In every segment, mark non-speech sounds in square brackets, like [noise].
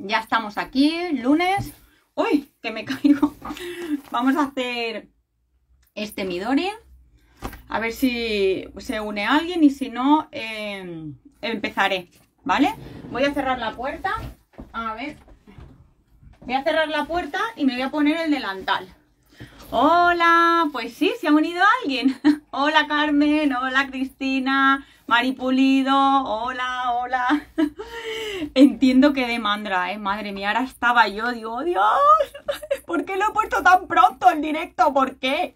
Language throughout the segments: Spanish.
Ya estamos aquí, lunes. ¡Uy! Que me [laughs] caigo. Vamos a hacer este Midori. A ver si se une alguien y si no, em, empezaré, ¿vale? Voy a cerrar la puerta. A ver. Voy a cerrar la puerta y me voy a poner el delantal. Hola, pues sí, se ha unido alguien. [laughs] hola Carmen, hola Cristina, Mari Pulido, hola, hola. [laughs] Entiendo que de mandra, ¿eh? Madre mía, ahora estaba yo, digo, oh, Dios, [laughs] ¿por qué lo he puesto tan pronto en directo? ¿Por qué?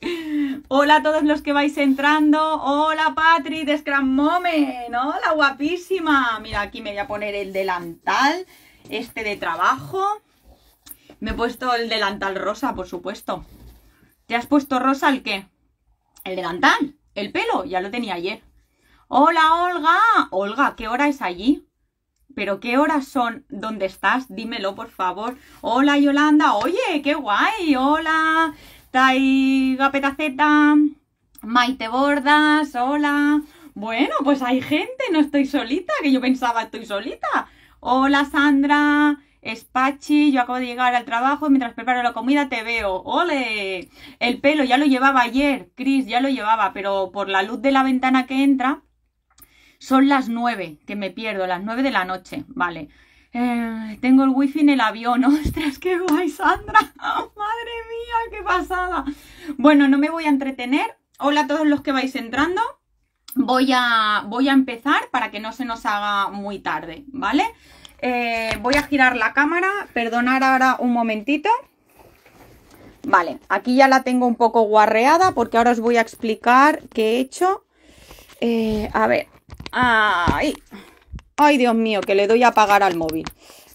Hola a todos los que vais entrando. Hola, Patri de Scrum Moment. Hola, guapísima. Mira, aquí me voy a poner el delantal, este de trabajo. Me he puesto el delantal rosa, por supuesto. ¿Te has puesto rosa el qué? El delantal, el pelo, ya lo tenía ayer. Hola, Olga. Olga, ¿qué hora es allí? ¿Pero qué horas son? ¿Dónde estás? Dímelo, por favor. Hola, Yolanda. Oye, qué guay. Hola, Taiga Petaceta. Maite Bordas. Hola. Bueno, pues hay gente. No estoy solita, que yo pensaba estoy solita. Hola, Sandra. Espachi, yo acabo de llegar al trabajo, mientras preparo la comida te veo. ¡Ole! El pelo ya lo llevaba ayer, Chris, ya lo llevaba, pero por la luz de la ventana que entra, son las 9, que me pierdo, las 9 de la noche, vale. Eh, tengo el wifi en el avión, [laughs] ostras, qué guay, Sandra. [laughs] madre mía, qué pasada. Bueno, no me voy a entretener. Hola a todos los que vais entrando. Voy a, voy a empezar para que no se nos haga muy tarde, ¿vale? Eh, voy a girar la cámara, perdonar ahora un momentito. Vale, aquí ya la tengo un poco guarreada porque ahora os voy a explicar qué he hecho. Eh, a ver, Ay, ay, Dios mío, que le doy a apagar al móvil.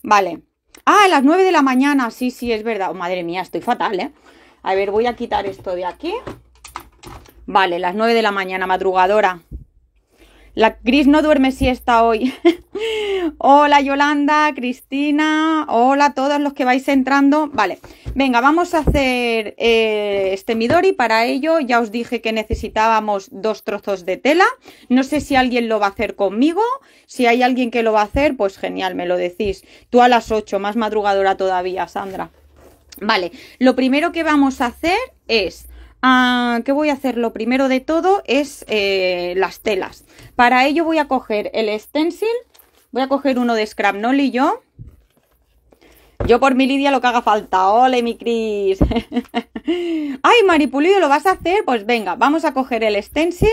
Vale. Ah, a las 9 de la mañana, sí, sí, es verdad. Oh, madre mía, estoy fatal, ¿eh? A ver, voy a quitar esto de aquí. Vale, las 9 de la mañana, madrugadora. La gris no duerme si está hoy. [laughs] hola Yolanda, Cristina, hola a todos los que vais entrando. Vale, venga, vamos a hacer eh, este Midori. Para ello ya os dije que necesitábamos dos trozos de tela. No sé si alguien lo va a hacer conmigo. Si hay alguien que lo va a hacer, pues genial, me lo decís. Tú a las 8, más madrugadora todavía, Sandra. Vale, lo primero que vamos a hacer es Ah, ¿Qué voy a hacer? Lo primero de todo es eh, las telas. Para ello voy a coger el stencil. Voy a coger uno de Scrapnoli yo. Yo por mi Lidia lo que haga falta. ¡Ole, mi Cris! [laughs] ¡Ay, Maripulido, lo vas a hacer! Pues venga, vamos a coger el stencil.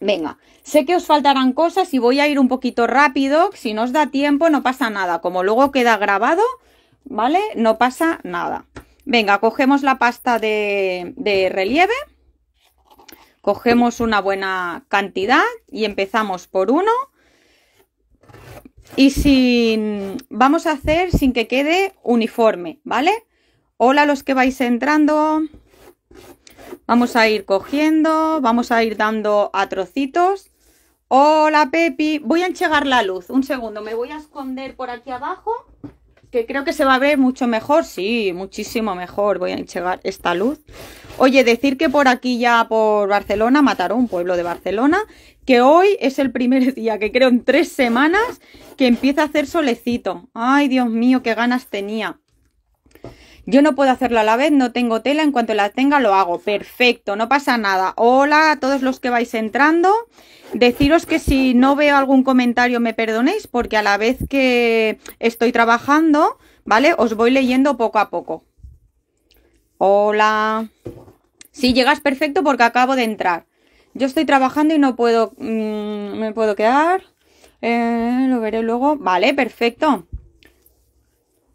Venga, sé que os faltarán cosas y voy a ir un poquito rápido. Si no os da tiempo, no pasa nada. Como luego queda grabado, ¿vale? No pasa nada. Venga, cogemos la pasta de, relieve, cogemos una buena cantidad y empezamos por uno. Y sin, vamos a hacer sin que quede uniforme, ¿vale? Hola los que vais entrando. Vamos a ir cogiendo, vamos a ir dando a trocitos. Hola Pepi, voy a enchegar la luz, un segundo, me voy a esconder por aquí abajo que creo que se va a ver mucho mejor, sí, muchísimo mejor. Voy a enchegar esta luz. Oye, decir que por aquí ya por Barcelona mataron un pueblo de Barcelona, que hoy es el primer [laughs] día, que creo en tres semanas, que empieza a hacer solecito. Ay, Dios mío, qué ganas tenía. Yo no puedo hacerlo a la vez, no tengo tela, en cuanto la tenga lo hago. Perfecto, no pasa nada. Hola a todos los que vais entrando. Deciros que si no veo algún comentario me perdonéis porque a la vez que estoy trabajando, ¿vale? Os voy leyendo poco a poco. Hola. Si llegas perfecto porque acabo de entrar. Yo estoy trabajando y no puedo... Mm, me puedo quedar. Eh, lo veré luego. Vale, perfecto.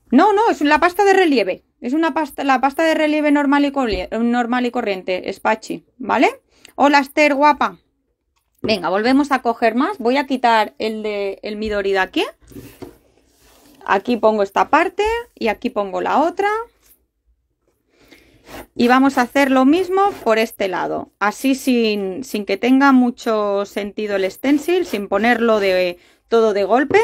No, no, es la pasta de relieve. Es una pasta, la pasta de relieve normal y, normal y corriente, ¿vale? Hola, Esther, guapa. Venga, volvemos a coger más. Voy a quitar el de el Midori de aquí. Aquí pongo esta parte y aquí pongo la otra. Y vamos a hacer lo mismo por este lado. Así sin, sin que tenga mucho sentido el stencil, sin ponerlo de todo de golpe.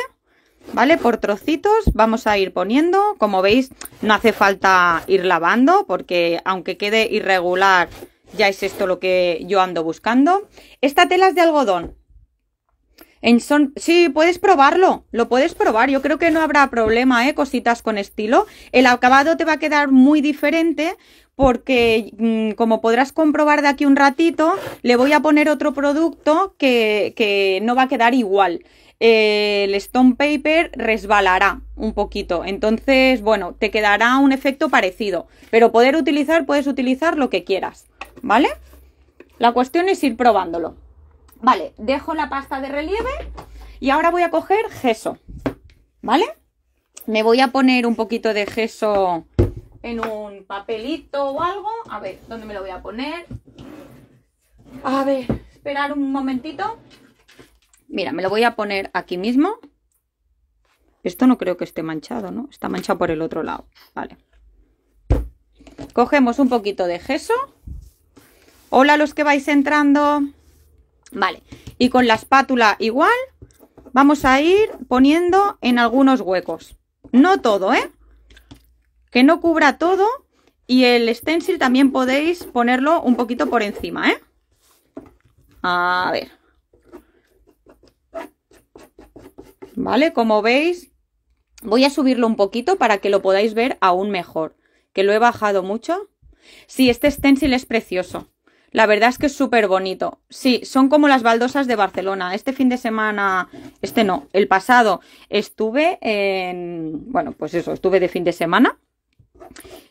¿vale? Por trocitos vamos a ir poniendo, como veis no hace falta ir lavando porque aunque quede irregular ya es esto lo que yo ando buscando. Esta tela es de algodón. Sí, puedes probarlo, lo puedes probar, yo creo que no habrá problema, ¿eh? Cositas con estilo. El acabado te va a quedar muy diferente porque mm, como podrás comprobar de aquí un ratito, le voy a poner otro producto que, que no va a quedar igual el Stone Paper resbalará un poquito. Entonces, bueno, te quedará un efecto parecido. Pero poder utilizar, puedes utilizar lo que quieras, ¿vale? La cuestión es ir probándolo. Vale, dejo la pasta de relieve y ahora voy a coger gesso, ¿vale? Me voy a poner un poquito de gesso en un papelito o algo. A ver, ¿dónde me lo voy a poner? A ver, esperar un momentito. Mira, me lo voy a poner aquí mismo. Esto no creo que esté manchado, ¿no? Está manchado por el otro lado. Vale. Cogemos un poquito de gesso. Hola los que vais entrando. Vale. Y con la espátula igual vamos a ir poniendo en algunos huecos. No todo, ¿eh? Que no cubra todo. Y el stencil también podéis ponerlo un poquito por encima, ¿eh? A ver. ¿vale? Como veis, voy a subirlo un poquito para que lo podáis ver aún mejor, que lo he bajado mucho. Sí, este stencil es precioso. La verdad es que es súper bonito. Sí, son como las baldosas de Barcelona. Este fin de semana, este no, el pasado estuve en, bueno, pues eso, estuve de fin de semana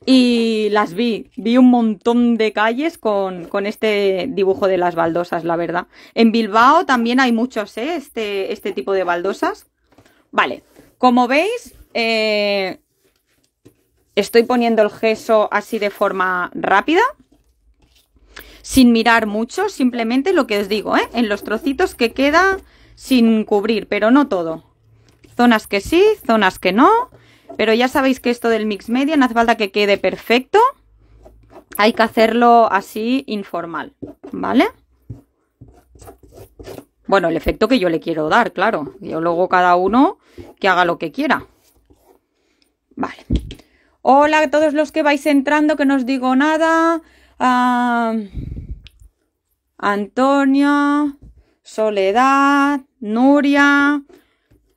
y las vi. Vi un montón de calles con, este dibujo de las baldosas, la verdad. En Bilbao también hay muchos, ¿eh? Este, este tipo de baldosas. Vale, como veis, eh, estoy poniendo el gesso así de forma rápida, sin mirar mucho, simplemente lo que os digo, ¿eh? en los trocitos que queda sin cubrir, pero no todo. Zonas que sí, zonas que no, pero ya sabéis que esto del mix media no hace falta que quede perfecto, hay que hacerlo así informal, ¿vale? Bueno, el efecto que yo le quiero dar, claro. Yo luego cada uno que haga lo que quiera. Vale. Hola a todos los que vais entrando, que no os digo nada. Ah, Antonio, Soledad, Nuria.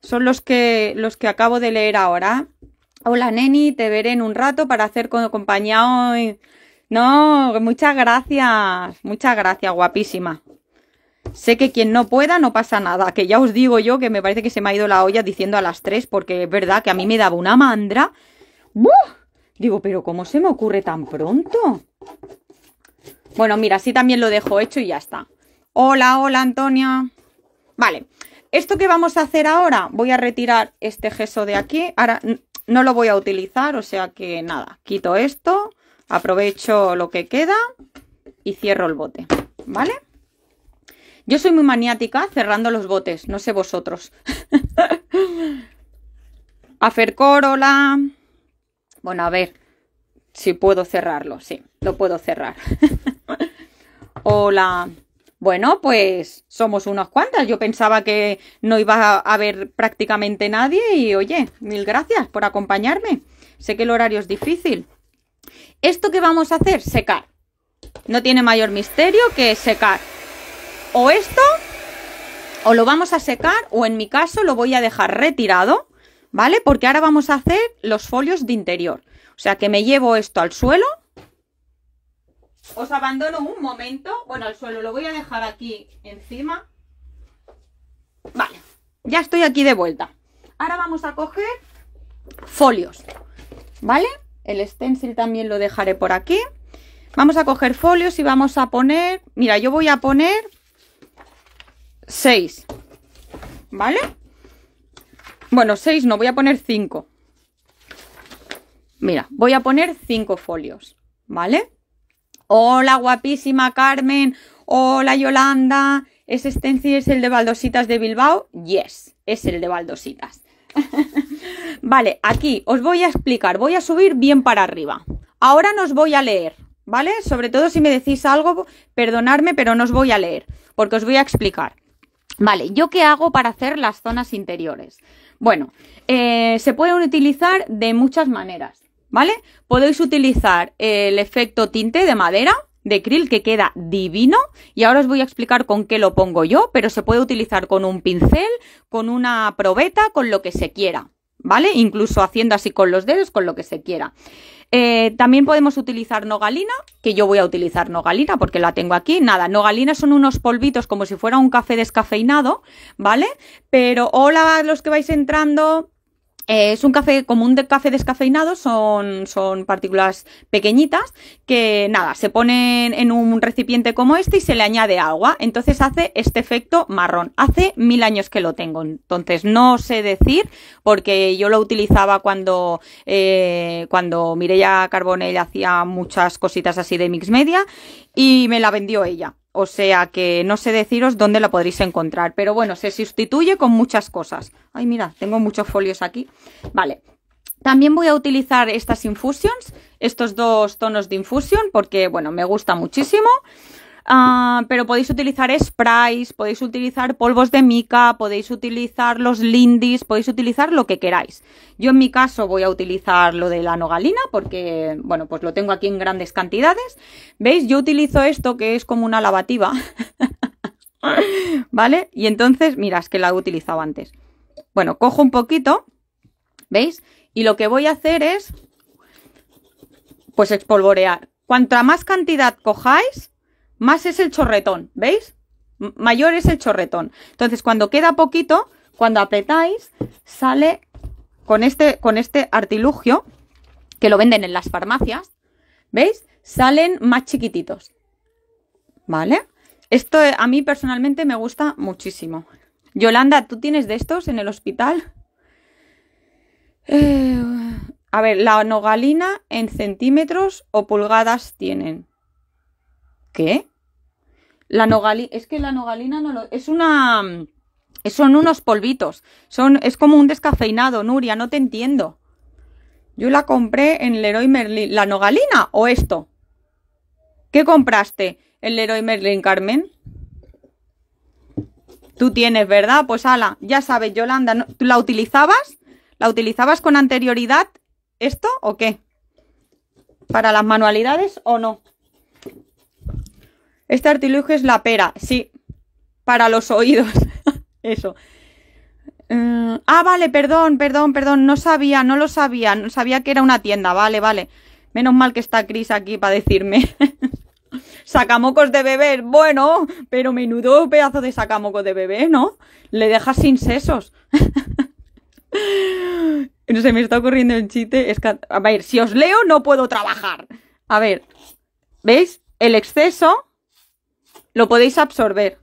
Son los que, los que acabo de leer ahora. Hola Neni, te veré en un rato para hacer compañía hoy. No, muchas gracias. Muchas gracias, guapísima. Sé que quien no pueda no pasa nada, que ya os digo yo que me parece que se me ha ido la olla diciendo a las tres porque es verdad que a mí me daba una mandra. Digo, pero ¿cómo se me ocurre tan pronto? Bueno, mira, así también lo dejo hecho y ya está. Hola, hola Antonia. Vale, esto que vamos a hacer ahora, voy a retirar este gesso de aquí. Ahora no lo voy a utilizar, o sea que nada, quito esto, aprovecho lo que queda y cierro el bote, ¿vale? vale yo soy muy maniática cerrando los botes, no sé vosotros. Afercor, [laughs] Corola. Bueno, a ver si puedo cerrarlo, sí, lo puedo cerrar. [laughs] Hola. Bueno, pues somos unos cuantas. Yo pensaba que no iba a haber prácticamente nadie y oye, mil gracias por acompañarme. Sé que el horario es difícil. ¿Esto que vamos a hacer? Secar. No tiene mayor misterio que secar o esto o lo vamos a secar o en mi caso lo voy a dejar retirado, ¿vale? Porque ahora vamos a hacer los folios de interior. O sea que me llevo esto al suelo. Os abandono un momento. Bueno, al suelo lo voy a dejar aquí encima. Vale, ya estoy aquí de vuelta. Ahora vamos a coger folios, ¿vale? El stencil también lo dejaré por aquí. Vamos a coger folios y vamos a poner... Mira, yo voy a poner 6. ¿Vale? Bueno, 6 no, voy a poner 5. Mira, voy a poner 5 folios, ¿vale? Hola, guapísima Carmen. Hola, Yolanda. ¿Ese stencil es el de baldositas de Bilbao? Yes, es el de baldositas. [laughs] vale, aquí os voy a explicar. Voy a subir bien para arriba. Ahora nos voy a leer, ¿vale? Sobre todo si me decís algo, perdonadme, pero no os voy a leer, porque os voy a explicar. Vale, ¿yo qué hago para hacer las zonas interiores? Bueno, eh, se pueden utilizar de muchas maneras, ¿vale? Podéis utilizar el efecto tinte de madera, de krill, que queda divino, y ahora os voy a explicar con qué lo pongo yo, pero se puede utilizar con un pincel, con una probeta, con lo que se quiera, ¿vale? Incluso haciendo así con los dedos, con lo que se quiera. Eh, también podemos utilizar nogalina, que yo voy a utilizar nogalina porque la tengo aquí. Nada, nogalina son unos polvitos como si fuera un café descafeinado, ¿vale? Pero hola, los que vais entrando, eh, es un café como un de café descafeinado, son, son partículas pequeñitas que nada, se ponen en un recipiente como este y se le añade agua. Entonces hace este efecto marrón. Hace mil años que lo tengo, entonces no sé decir porque yo lo utilizaba cuando, eh, cuando Mireia Carbonell hacía muchas cositas así de mix media y me la vendió ella. O sea que no sé deciros dónde la podréis encontrar. Pero bueno, se sustituye con muchas cosas. Ay, mira, tengo muchos folios aquí. Vale. También voy a utilizar estas infusions, estos dos tonos de infusion, porque, bueno, me gusta muchísimo. Ah, pero podéis utilizar sprays, podéis utilizar polvos de mica, podéis utilizar los lindis, podéis utilizar lo que queráis. Yo en mi caso voy a utilizar lo de la nogalina porque, bueno, pues lo tengo aquí en grandes cantidades. ¿Veis? Yo utilizo esto que es como una lavativa. [laughs] ¿Vale? Y entonces, miras es que la he utilizado antes. Bueno, cojo un poquito, ¿veis? Y lo que voy a hacer es, pues, espolvorear. Cuanta más cantidad cojáis, más es el chorretón, ¿veis? mayor es el chorretón. Entonces, cuando queda poquito, cuando apretáis, sale con este, con este artilugio, que lo venden en las farmacias, ¿veis? Salen más chiquititos. ¿Vale? Esto eh, a mí personalmente me gusta muchísimo. Yolanda, ¿tú tienes de estos en el hospital? Eh, a ver, la nogalina en centímetros o pulgadas tienen. ¿Qué? La nogalina, es que la nogalina no lo, es una, son unos polvitos, son, es como un descafeinado, Nuria, no te entiendo. Yo la compré en Leroy Merlin, ¿la nogalina o esto? ¿Qué compraste en Leroy Merlin, Carmen? Tú tienes, ¿verdad? Pues ala, ya sabes, Yolanda, ¿tú la utilizabas? ¿La utilizabas con anterioridad esto o qué? ¿Para las manualidades o no? Este artilugio es la pera, sí. Para los oídos. [laughs] Eso. Eh, ah, vale, perdón, perdón, perdón. No sabía, no lo sabía. No sabía que era una tienda. Vale, vale. Menos mal que está Cris aquí para decirme. [laughs] sacamocos de bebé. Bueno, pero menudo pedazo de sacamocos de bebé, ¿no? Le dejas sin sesos. no [laughs] se me está ocurriendo el chiste. a ver, si os leo no puedo trabajar. A ver, ¿veis? El exceso lo podéis absorber.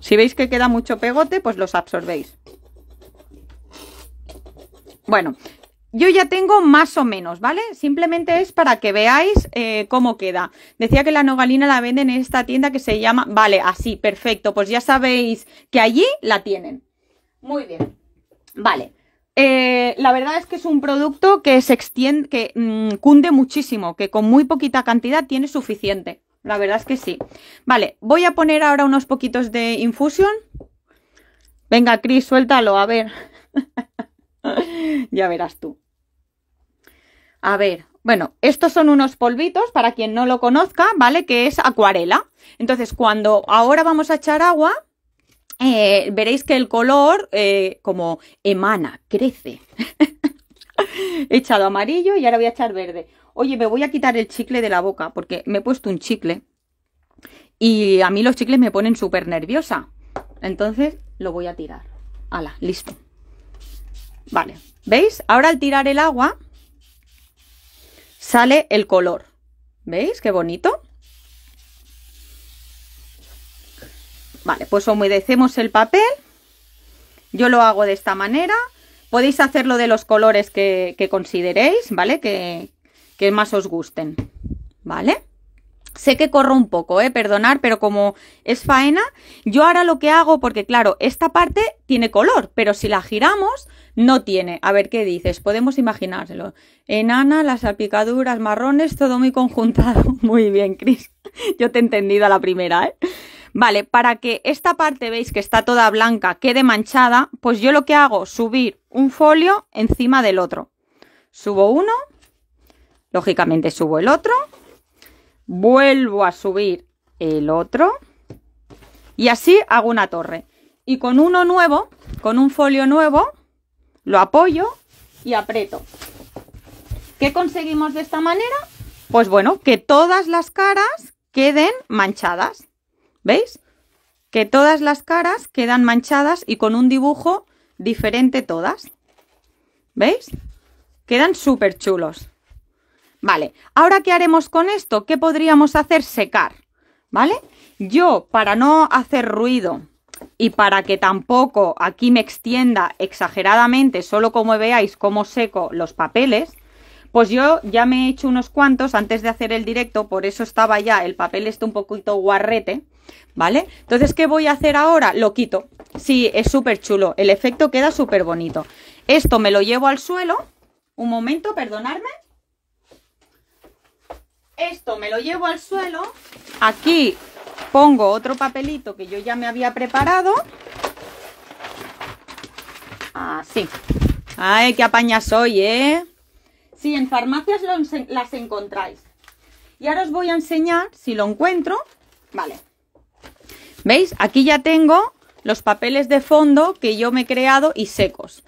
si veis que queda mucho pegote, pues los absorbéis. Bueno, yo ya tengo más o menos, ¿vale? Simplemente es para que veáis eh, cómo queda. Decía que la nogalina la venden en esta tienda que se llama... Vale, así, perfecto. Pues ya sabéis que allí la tienen. Muy bien. Vale. Eh, la verdad es que es un producto que se extiende, que mm, cunde muchísimo, que con muy poquita cantidad tiene suficiente la verdad es que sí. Vale, voy a poner ahora unos poquitos de infusión. Venga, Cris, suéltalo, a ver. [laughs] ya verás tú. A ver, bueno, estos son unos polvitos, para quien no lo conozca, ¿vale? Que es acuarela. Entonces, cuando ahora vamos a echar agua, eh, veréis que el color eh, como emana, crece. [laughs] He echado amarillo y ahora voy a echar verde oye, me voy a quitar el chicle de la boca porque me he puesto un chicle y a mí los chicles me ponen súper nerviosa. Entonces lo voy a tirar. ¡Hala! listo. Vale, ¿veis? Ahora al tirar el agua sale el color. ¿Veis? Qué bonito. Vale, pues humedecemos el papel. Yo lo hago de esta manera. Podéis hacerlo de los colores que, que consideréis, ¿vale? Que, que más os gusten, ¿vale? Sé que corro un poco, ¿eh? Perdonar, pero como es faena, yo ahora lo que hago, porque claro, esta parte tiene color, pero si la giramos, no tiene. A ver, ¿qué dices? Podemos imaginárselo. Enana, las salpicaduras marrones, todo muy conjuntado. [laughs] Muy bien, Cris. Yo te he entendido a la primera, ¿eh? Vale, para que esta parte, veis que está toda blanca, quede manchada, pues yo lo que hago, subir un folio encima del otro. Subo uno Lógicamente subo el otro, vuelvo a subir el otro y así hago una torre. Y con uno nuevo, con un folio nuevo, lo apoyo y aprieto. ¿Qué conseguimos de esta manera? Pues bueno, que todas las caras queden manchadas. ¿Veis? Que todas las caras quedan manchadas y con un dibujo diferente todas. ¿Veis? Quedan súper chulos. Vale, ahora qué haremos con esto? ¿Qué podríamos hacer? Secar, ¿vale? Yo, para no hacer ruido y para que tampoco aquí me extienda exageradamente, solo como veáis cómo seco los papeles, pues yo ya me he hecho unos cuantos antes de hacer el directo, por eso estaba ya el papel este un poquito guarrete, ¿vale? Entonces, ¿qué voy a hacer ahora? Lo quito. Sí, es súper chulo, el efecto queda súper bonito. Esto me lo llevo al suelo, un momento, perdonadme. Esto me lo llevo al suelo. Aquí pongo otro papelito que yo ya me había preparado. Así. Ay, qué apaña soy, ¿eh? Sí, en farmacias las encontráis. Y ahora os voy a enseñar, si lo encuentro, vale. ¿Veis? Aquí ya tengo los papeles de fondo que yo me he creado y secos.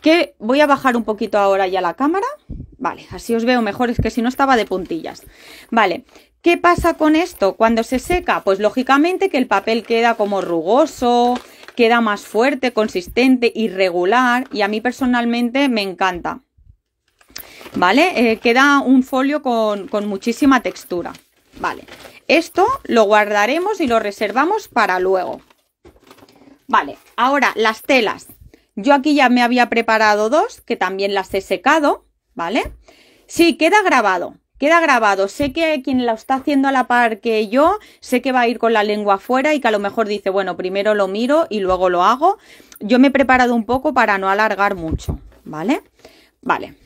Que voy a bajar un poquito ahora ya la cámara Vale, así os veo mejor, es que si no estaba de puntillas. Vale, ¿qué pasa con esto? Cuando se seca, pues lógicamente que el papel queda como rugoso, queda más fuerte, consistente, irregular y a mí personalmente me encanta. ¿Vale? Eh, queda un folio con, con muchísima textura. Vale, esto lo guardaremos y lo reservamos para luego. Vale, ahora las telas. Yo aquí ya me había preparado dos, que también las he secado. ¿vale? Sí, queda grabado, queda grabado. Sé que quien la está haciendo a la par que yo, sé que va a ir con la lengua afuera y que a lo mejor dice, bueno, primero lo miro y luego lo hago. Yo me he preparado un poco para no alargar mucho, ¿vale? Vale.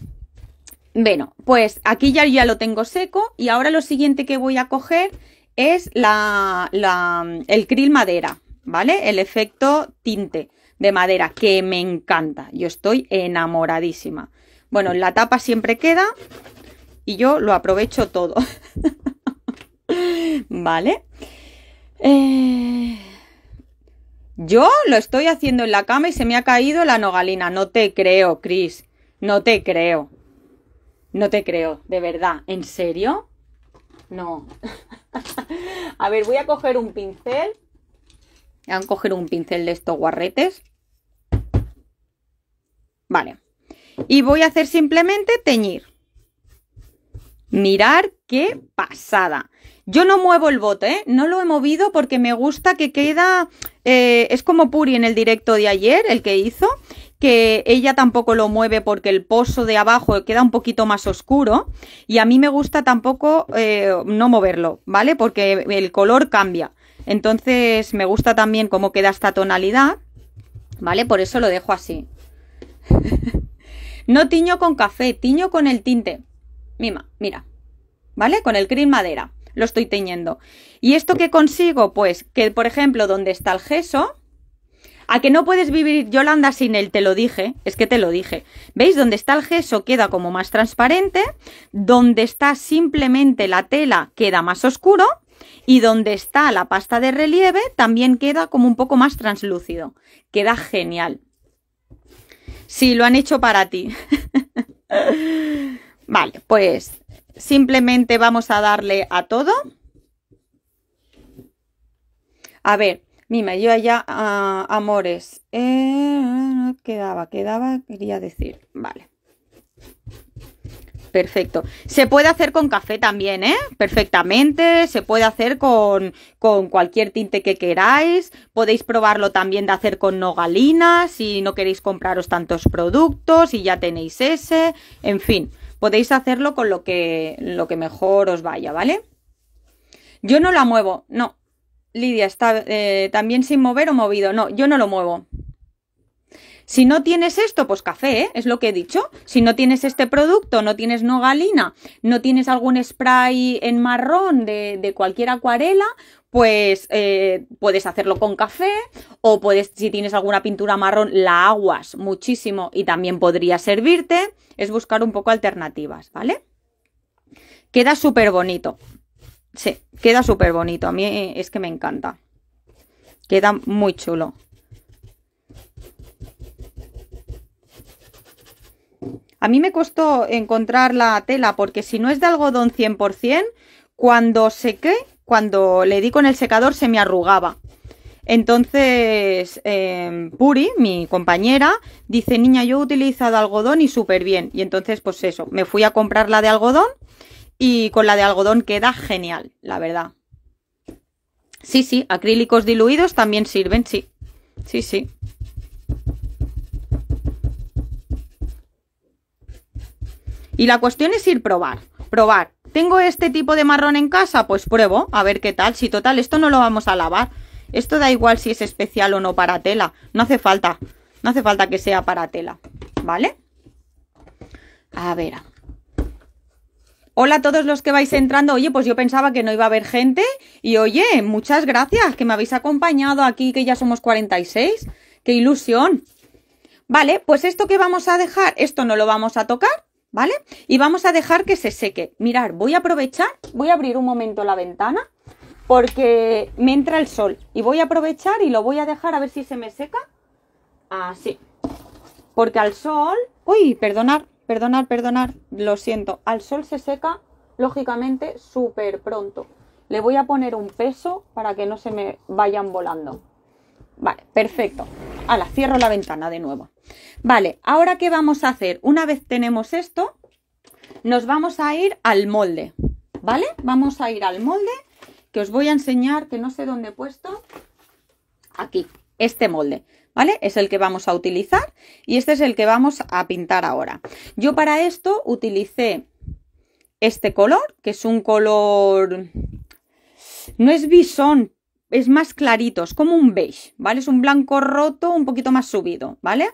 Bueno, pues aquí ya, ya lo tengo seco y ahora lo siguiente que voy a coger es el krill madera, ¿vale? El efecto tinte de madera que me encanta. Yo estoy enamoradísima. Bueno, la tapa siempre queda y yo lo aprovecho todo. [laughs] ¿Vale? Eh, yo lo estoy haciendo en la cama y se me ha caído la nogalina. No te creo, Chris. No te creo. No te creo, de verdad. ¿En serio? No. [laughs] a ver, voy a coger un pincel. Voy a coger un pincel de estos guarretes. Vale y voy a hacer simplemente teñir. Mirar qué pasada. Yo no muevo el bote, ¿eh? no lo he movido porque me gusta que queda, eh, es como Puri en el directo de ayer, el que hizo, que ella tampoco lo mueve porque el pozo de abajo queda un poquito más oscuro y a mí me gusta tampoco eh, no moverlo, ¿vale? Porque el color cambia. Entonces me gusta también cómo queda esta tonalidad, ¿vale? Por eso lo dejo así. [laughs] No tiño con café, tiño con el tinte. Mima, mira. ¿Vale? Con el cream madera. Lo estoy teñiendo. ¿Y esto que consigo? Pues que, por ejemplo, donde está el gesso, a que no puedes vivir Yolanda sin él, te lo dije, es que te lo dije. ¿Veis? Donde está el gesso queda como más transparente, donde está simplemente la tela queda más oscuro y donde está la pasta de relieve también queda como un poco más translúcido. Queda genial. Sí, lo han hecho para ti. [laughs] vale, pues simplemente vamos a darle a todo. A ver, mima, yo allá, ah, amores. Eh, quedaba, quedaba, quería decir. Vale perfecto. Se puede hacer con café también, ¿eh? Perfectamente, se puede hacer con, con cualquier tinte que queráis. Podéis probarlo también de hacer con nogalina, si no queréis compraros tantos productos y ya tenéis ese, en fin. Podéis hacerlo con lo que, lo que mejor os vaya, ¿vale? Yo no la muevo, no. Lidia, está eh, también sin mover o movido. No, yo no lo muevo. Si no tienes esto, pues café, ¿eh? es lo que he dicho. Si no tienes este producto, no tienes nogalina, no tienes algún spray en marrón de, cualquier acuarela, pues eh, puedes hacerlo con café o puedes, si tienes alguna pintura marrón, la aguas muchísimo y también podría servirte. Es buscar un poco alternativas, ¿vale? Queda súper bonito. Sí, queda súper bonito. A mí es que me encanta. Queda muy chulo. A mí me costó encontrar la tela porque si no es de algodón 100%, cuando sequé, cuando le di con el secador se me arrugaba. Entonces, em, Puri, mi compañera, dice, niña, yo he utilizado algodón y súper bien. Y entonces, pues eso, me fui a comprar la de algodón y con la de algodón queda genial, la verdad. Sí, sí, acrílicos diluidos también sirven, sí. Sí, sí. Y la cuestión es ir probar, probar. ¿Tengo este tipo de marrón en casa? Pues pruebo, a ver qué tal. Si total, esto no lo vamos a lavar. Esto da igual si es especial o no para tela. No hace falta, no hace falta que sea para tela, ¿vale? A ver. Hola a todos los que vais entrando. Oye, pues yo pensaba que no iba a haber gente. Y oye, muchas gracias que me habéis acompañado aquí, que ya somos 46. ¡Qué ilusión! Vale, pues esto que vamos a dejar, esto no lo vamos a tocar ¿vale? Y vamos a dejar que se seque. Mirar, voy a aprovechar, voy a abrir un momento la ventana porque me entra el sol y voy a aprovechar y lo voy a dejar a ver si se me seca. Así. Porque al sol, uy, perdonar, perdonar, perdonar, lo siento, al sol se seca lógicamente súper pronto. Le voy a poner un peso para que no se me vayan volando. Vale, perfecto. la cierro la ventana de nuevo. Vale, ahora qué vamos a hacer? Una vez tenemos esto, nos vamos a ir al molde, ¿vale? Vamos a ir al molde que os voy a enseñar, que no sé dónde he puesto, aquí, este molde. ¿Vale? Es el que vamos a utilizar y este es el que vamos a pintar ahora. Yo para esto utilicé este color, que es un color no es bisón, es más clarito, es como un beige, ¿vale? Es un blanco roto, un poquito más subido, ¿vale?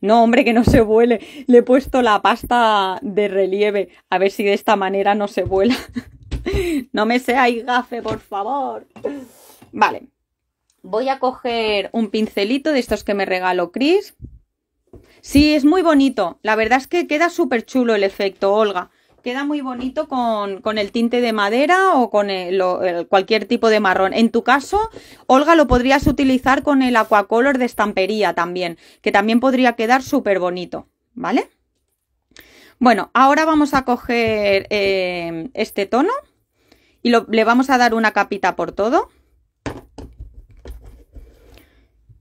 No, hombre, que no se vuele. Le he puesto la pasta de relieve. A ver si de esta manera no se vuela. [laughs] no me seáis gafe, por favor. Vale. Voy a coger un pincelito de estos que me regaló Chris. Sí, es muy bonito. La verdad es que queda súper chulo el efecto, Olga. Queda muy bonito con, con el tinte de madera o con el, cualquier tipo de marrón. En tu caso, Olga, lo podrías utilizar con el aquacolor de estampería también, que también podría quedar súper bonito, ¿vale? Bueno, ahora vamos a coger eh, este tono y le vamos a dar una capita por todo.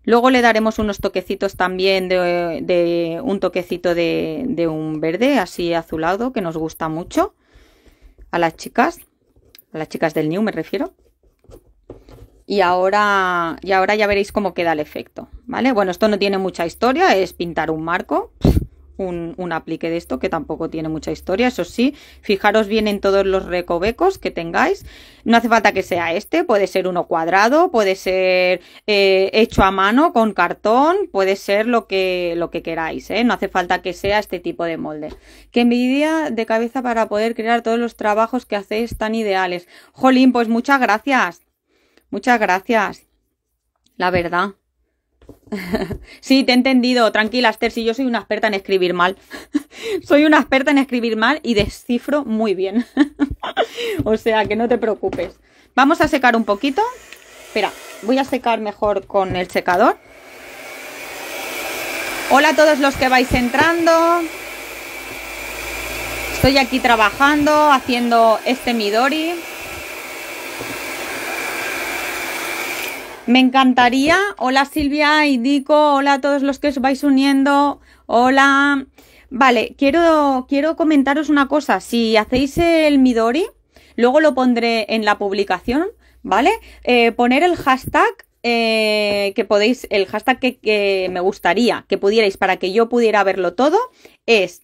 Luego le daremos unos toquecitos también de, un toquecito de, un verde así azulado que nos gusta mucho a las chicas, a las chicas del New me refiero. Y ahora, y ahora ya veréis cómo queda el efecto, ¿vale? Bueno, esto no tiene mucha historia, es pintar un marco un, un aplique de esto que tampoco tiene mucha historia, eso sí, fijaros bien en todos los recovecos que tengáis, no hace falta que sea este, puede ser uno cuadrado, puede ser eh, hecho a mano con cartón, puede ser lo que, lo que queráis, ¿eh? no hace falta que sea este tipo de molde. Que envidia de cabeza para poder crear todos los trabajos que hacéis tan ideales. Jolín, pues muchas gracias, muchas gracias, la verdad sí, te he entendido. Tranquila, Esther, si yo soy una experta en escribir mal. [laughs] soy una experta en escribir mal y descifro muy bien. [laughs] o sea, que no te preocupes. Vamos a secar un poquito. Espera, voy a secar mejor con el secador. Hola a todos los que vais entrando. Estoy aquí trabajando, haciendo este Midori. Me encantaría. Hola Silvia y Dico, hola a todos los que os vais uniendo. Hola. Vale, quiero, quiero comentaros una cosa. Si hacéis el Midori, luego lo pondré en la publicación, ¿vale? Eh, poner el hashtag eh, que podéis, el hashtag que, me gustaría que pudierais para que yo pudiera verlo todo es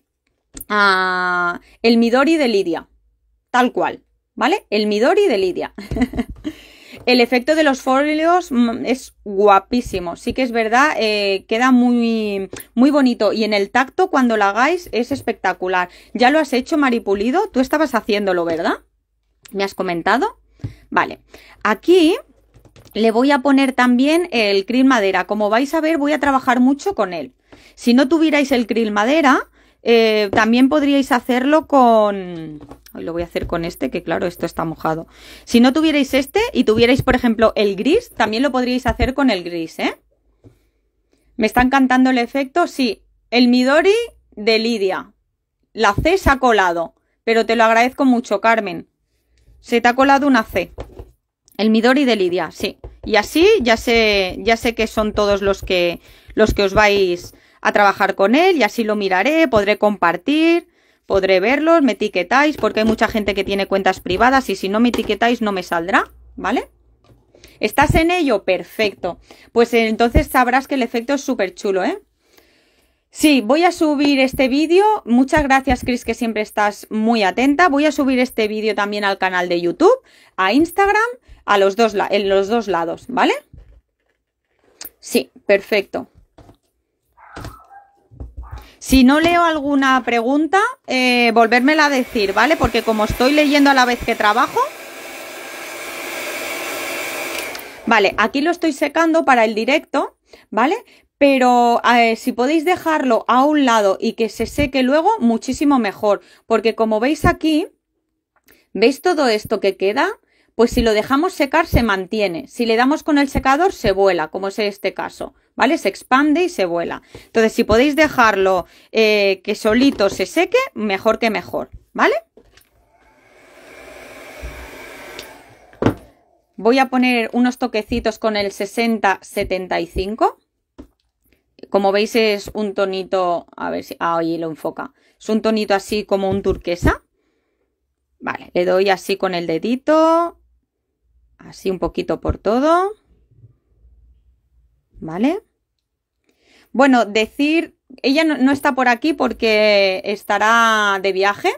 ah, el Midori de Lidia, tal cual, ¿vale? El Midori de Lidia. [laughs] El efecto de los folios mm, es guapísimo. Sí que es verdad, eh, queda muy, muy bonito. Y en el tacto, cuando lo hagáis, es espectacular. ¿Ya lo has hecho, Maripulido? Tú estabas haciéndolo, ¿verdad? ¿Me has comentado? Vale. Aquí le voy a poner también el krill madera. Como vais a ver, voy a trabajar mucho con él. Si no tuvierais el krill madera, eh, también podríais hacerlo con... Hoy lo voy a hacer con este, que claro, esto está mojado. Si no tuvierais este y tuvierais, por ejemplo, el gris, también lo podríais hacer con el gris, ¿eh? ¿Me está encantando el efecto? Sí, el Midori de Lidia. La C se ha colado, pero te lo agradezco mucho, Carmen. Se te ha colado una C. El Midori de Lidia, sí. Y así ya sé, ya sé que son todos los que, los que os vais a trabajar con él y así lo miraré, podré compartir, podré verlos, me etiquetáis, porque hay mucha gente que tiene cuentas privadas y si no me etiquetáis no me saldrá, ¿vale? ¿Estás en ello? Perfecto. Pues entonces sabrás que el efecto es súper chulo, ¿eh? Sí, voy a subir este vídeo. Muchas gracias, Chris, que siempre estás muy atenta. Voy a subir este vídeo también al canal de YouTube, a Instagram, a los dos, en los dos lados, ¿vale? Sí, perfecto. Si no leo alguna pregunta, eh, volvérmela a decir, ¿vale? Porque como estoy leyendo a la vez que trabajo... Vale, aquí lo estoy secando para el directo, ¿vale? pero eh, si podéis dejarlo a un lado y que se seque luego, muchísimo mejor, porque como veis aquí, ¿veis todo esto que queda? pues si lo dejamos secar se mantiene. Si le damos con el secador se vuela, como es este caso, ¿vale? Se expande y se vuela. Entonces, si podéis dejarlo eh, que solito se seque, mejor que mejor, ¿vale? Voy a poner unos toquecitos con el 60-75. Como veis es un tonito, a ver si, ah, ahí lo enfoca. Es un tonito así como un turquesa. Vale, le doy así con el dedito Así un poquito por todo. ¿Vale? Bueno, decir, ella no, está por aquí porque estará de viaje.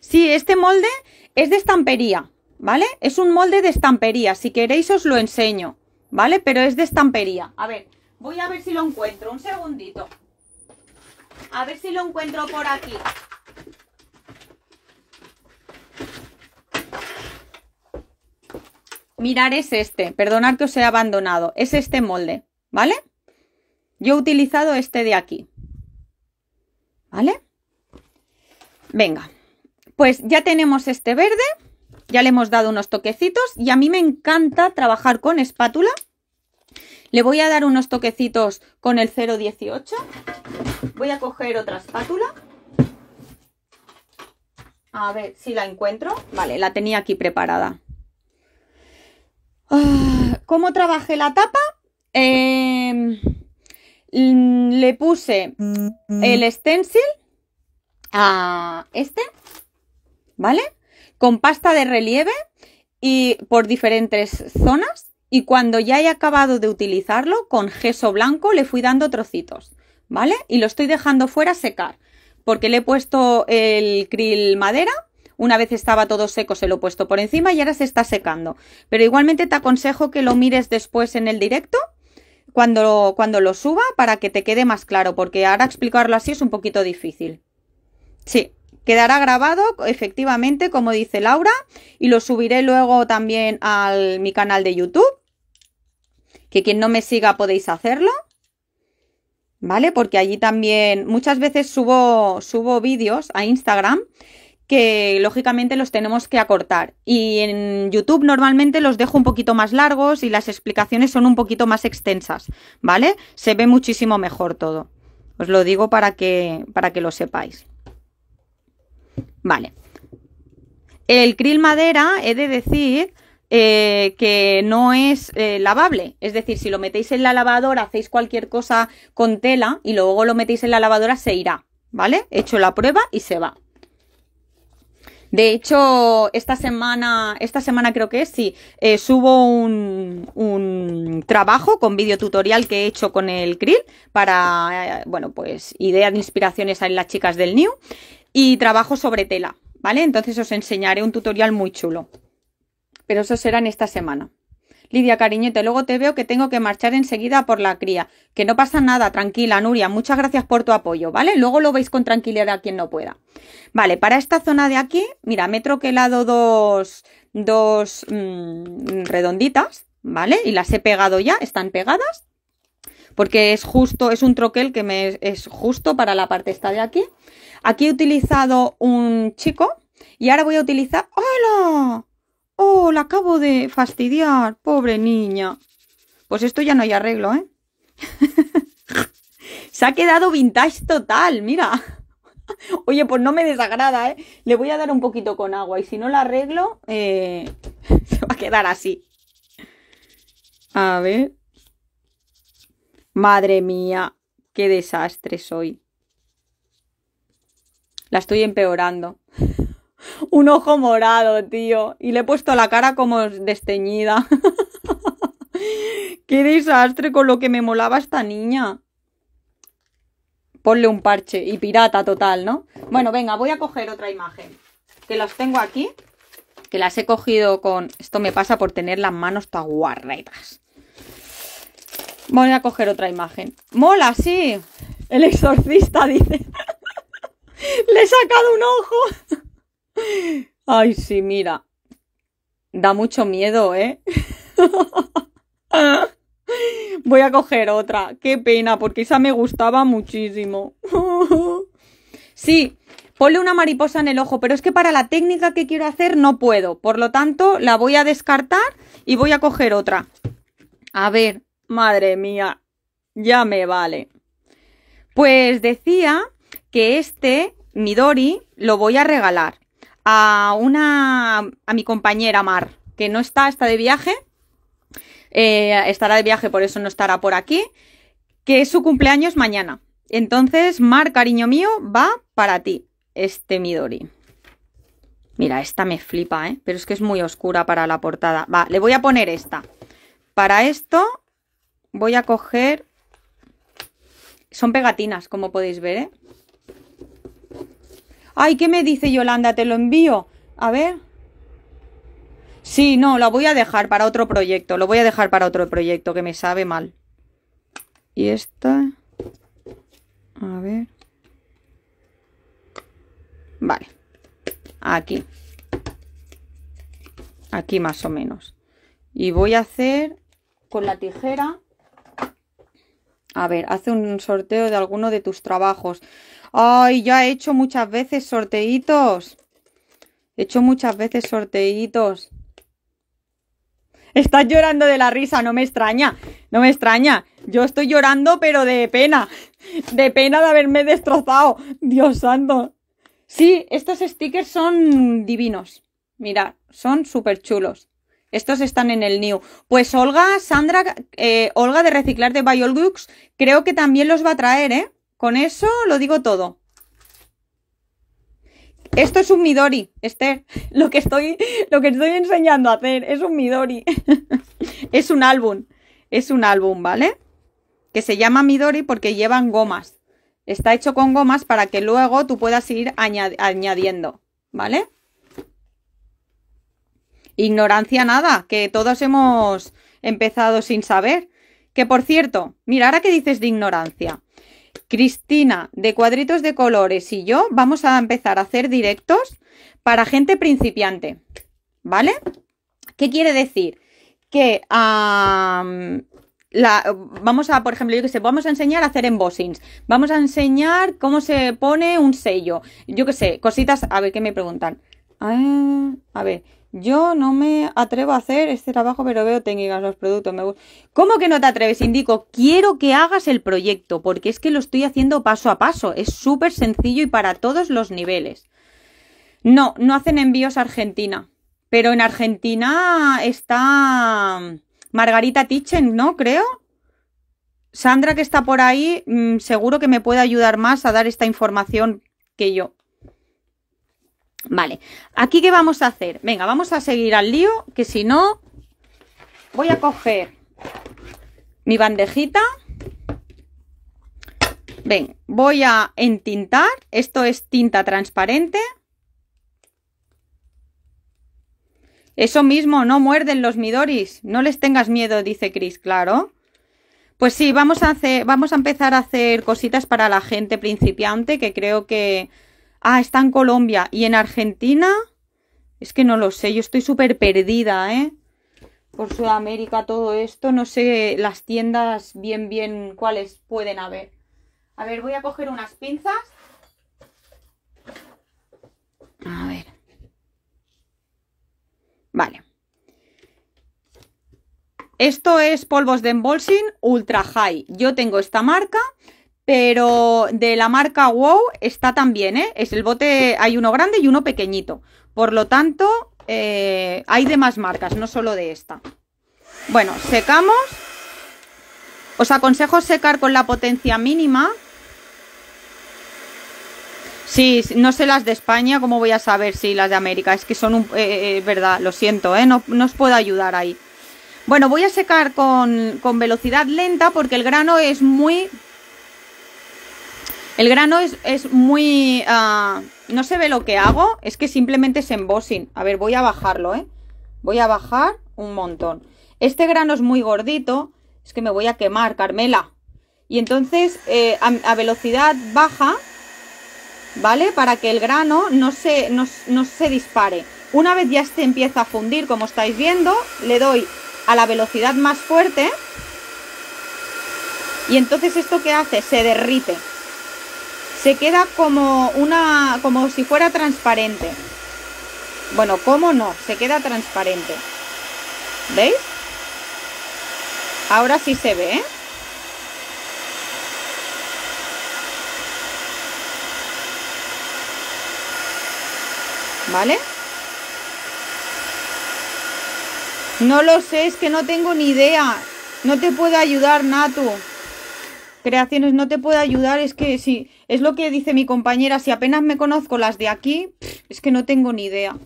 Sí, este molde es de estampería, ¿vale? Es un molde de estampería. Si queréis os lo enseño, ¿vale? Pero es de estampería. A ver, voy a ver si lo encuentro. Un segundito. A ver si lo encuentro por aquí. mirar es este, perdonad que os he abandonado, es este molde, ¿vale? Yo he utilizado este de aquí, ¿vale? Venga, pues ya tenemos este verde, ya le hemos dado unos toquecitos y a mí me encanta trabajar con espátula. Le voy a dar unos toquecitos con el 018. Voy a coger otra espátula. A ver si la encuentro. Vale, la tenía aquí preparada. Ah, ¿Cómo trabajé la tapa? Em, le puse el stencil a este, ¿vale? Con pasta de relieve y por diferentes zonas. Y cuando ya he acabado de utilizarlo, con gesso blanco le fui dando trocitos, ¿vale? Y lo estoy dejando fuera secar, porque le he puesto el krill madera una vez estaba todo seco se lo he puesto por encima y ahora se está secando. Pero igualmente te aconsejo que lo mires después en el directo. Cuando, cuando lo suba para que te quede más claro, porque ahora explicarlo así es un poquito difícil. Sí, quedará grabado efectivamente como dice Laura y lo subiré luego también a mi canal de YouTube que quien no me siga podéis hacerlo ¿vale? porque allí también muchas veces subo, subo vídeos a Instagram que lógicamente los tenemos que acortar. Y en YouTube normalmente los dejo un poquito más largos y las explicaciones son un poquito más extensas, ¿vale? Se ve muchísimo mejor todo. Os lo digo para que, para que lo sepáis. Vale. El krill madera, he de decir eh, que no es eh, lavable. Es decir, si lo metéis en la lavadora, hacéis cualquier cosa con tela y luego lo metéis en la lavadora, se irá. ¿Vale? He hecho la prueba y se va. De hecho, esta semana, esta semana creo que es, sí, eh, subo un, trabajo con videotutorial tutorial que he hecho con el Krill para, eh, bueno, pues ideas de inspiraciones a las chicas del New y trabajo sobre tela, ¿vale? Entonces os enseñaré un tutorial muy chulo. Pero eso será en esta semana. Lidia, cariñete, luego te veo que tengo que marchar enseguida por la cría. Que no pasa nada, tranquila, Nuria, muchas gracias por tu apoyo, ¿vale? Luego lo veis con tranquilidad a quien no pueda. Vale, para esta zona de aquí, mira, me he troquelado dos, dos mm, redonditas, ¿vale? Y las he pegado ya, están pegadas. Porque es justo, es un troquel que me es justo para la parte esta de aquí. Aquí he utilizado un chico y ahora voy a utilizar... ¡Hola! Oh, la acabo de fastidiar, pobre niña. Pues esto ya no hay arreglo, ¿eh? [laughs] Se ha quedado vintage total, mira. [laughs] Oye, pues no me desagrada, ¿eh? Le voy a dar un poquito con agua y si no la arreglo, eh, [laughs] se va a quedar así. A ver. Madre mía, qué desastre soy. La estoy empeorando. [laughs] un ojo morado, tío. Y le he puesto la cara como desteñida. [laughs] Qué desastre con lo que me molaba esta niña. Ponle un parche y pirata total, ¿no? Bueno, venga, voy a coger otra imagen. Que las tengo aquí. Que las he cogido con... Esto me pasa por tener las manos taguarretas. Voy a coger otra imagen. Mola, sí. El exorcista [laughs] dice. Le he sacado un ojo. Ay, sí, mira. Da mucho miedo, ¿eh? [laughs] Voy a coger otra. Qué pena, porque esa me gustaba muchísimo. [laughs] sí, ponle una mariposa en el ojo, pero es que para la técnica que quiero hacer no puedo. Por lo tanto, la voy a descartar y voy a coger otra. A ver, madre mía, ya me vale. Pues decía que este Midori lo voy a regalar a una a mi compañera Mar, que no está, está de viaje. Eh, estará de viaje, por eso no estará por aquí. Que su cumpleaños mañana. Entonces, Mar, cariño mío, va para ti. Este Midori. Mira, esta me flipa, ¿eh? Pero es que es muy oscura para la portada. Va, le voy a poner esta. Para esto voy a coger... Son pegatinas, como podéis ver, ¿eh? Ay, ¿qué me dice Yolanda? Te lo envío. A ver. Sí, no, lo voy a dejar para otro proyecto. Lo voy a dejar para otro proyecto que me sabe mal. Y esta. A ver. Vale. Aquí. Aquí más o menos. Y voy a hacer con la tijera. A ver, hace un sorteo de alguno de tus trabajos. Ay, yo he hecho muchas veces sorteitos. He hecho muchas veces sorteitos. Estás llorando de la risa, no me extraña, no me extraña. Yo estoy llorando, pero de pena, de pena de haberme destrozado. Dios santo. Sí, estos stickers son divinos. Mira, son súper chulos. Estos están en el New. Pues Olga, Sandra, eh, Olga de Reciclar de Biolux, creo que también los va a traer, ¿eh? Con eso lo digo todo. Esto es un Midori, Esther. Lo que estoy, lo que estoy enseñando a hacer es un Midori. [laughs] es un álbum. Es un álbum, ¿vale? Que se llama Midori porque llevan gomas. Está hecho con gomas para que luego tú puedas ir añadiendo, ¿vale? Ignorancia nada, que todos hemos empezado sin saber. Que por cierto, mira, ahora que dices de ignorancia, Cristina, de cuadritos de colores y yo vamos a empezar a hacer directos para gente principiante, ¿vale? ¿Qué quiere decir? Que vamos a, por ejemplo, yo que sé, vamos a enseñar a hacer embossings, vamos a enseñar cómo se pone un sello, yo que sé, cositas, a ver, ¿qué me preguntan? Ah, a ver, yo no me atrevo a hacer este trabajo, pero veo técnicas, los productos, ¿Cómo que no te atreves? Indico, quiero que hagas el proyecto, porque es que lo estoy haciendo paso a paso. Es súper sencillo y para todos los niveles. No, no hacen envíos a Argentina. Pero en Argentina está Margarita Tichen, ¿no? Creo. Sandra, que está por ahí, mm, seguro que me puede ayudar más a dar esta información que yo. Vale, aquí qué vamos a hacer. Venga, vamos a seguir al lío, que si no, voy a coger mi bandejita. Ven, voy a entintar. Esto es tinta transparente. Eso mismo, no muerden los midoris. No les tengas miedo, dice Chris, claro. Pues sí, vamos a, hacer, vamos a empezar a hacer cositas para la gente principiante que creo que Ah, está en Colombia. ¿Y en Argentina? Es que no lo sé, yo estoy súper perdida, ¿eh? Por Sudamérica, todo esto, no sé las tiendas bien, bien cuáles pueden haber. A ver, voy a coger unas pinzas. A ver. Vale. Esto es polvos de embolsing ultra high. Yo tengo esta marca pero de la marca WOW está también, ¿eh? Es el bote, hay uno grande y uno pequeñito. Por lo tanto, eh, hay de más marcas, no solo de esta. Bueno, secamos. Os aconsejo secar con la potencia mínima. Sí, no sé las de España, ¿cómo voy a saber si las de América? Es que son un... Eh, eh, verdad, lo siento, ¿eh? No, os puedo ayudar ahí. Bueno, voy a secar con, con velocidad lenta porque el grano es muy el grano es, muy... Ah, no se ve lo que hago, es que simplemente es embossing. A ver, voy a bajarlo, ¿eh? Voy a bajar un montón. Este grano es muy gordito, es que me voy a quemar, Carmela. Y entonces eh, a, velocidad baja, ¿vale? Para que el grano no se, no, no se dispare. Una vez ya se este empieza a fundir, como estáis viendo, le doy a la velocidad más fuerte. Y entonces esto que hace, se derrite se queda como una como si fuera transparente bueno como no se queda transparente veis ahora sí se ve ¿eh? vale no lo sé es que no tengo ni idea no te puedo ayudar Natu creaciones no te puede ayudar, es que si, es lo que dice mi compañera, si apenas me conozco las de aquí, es que no tengo ni idea.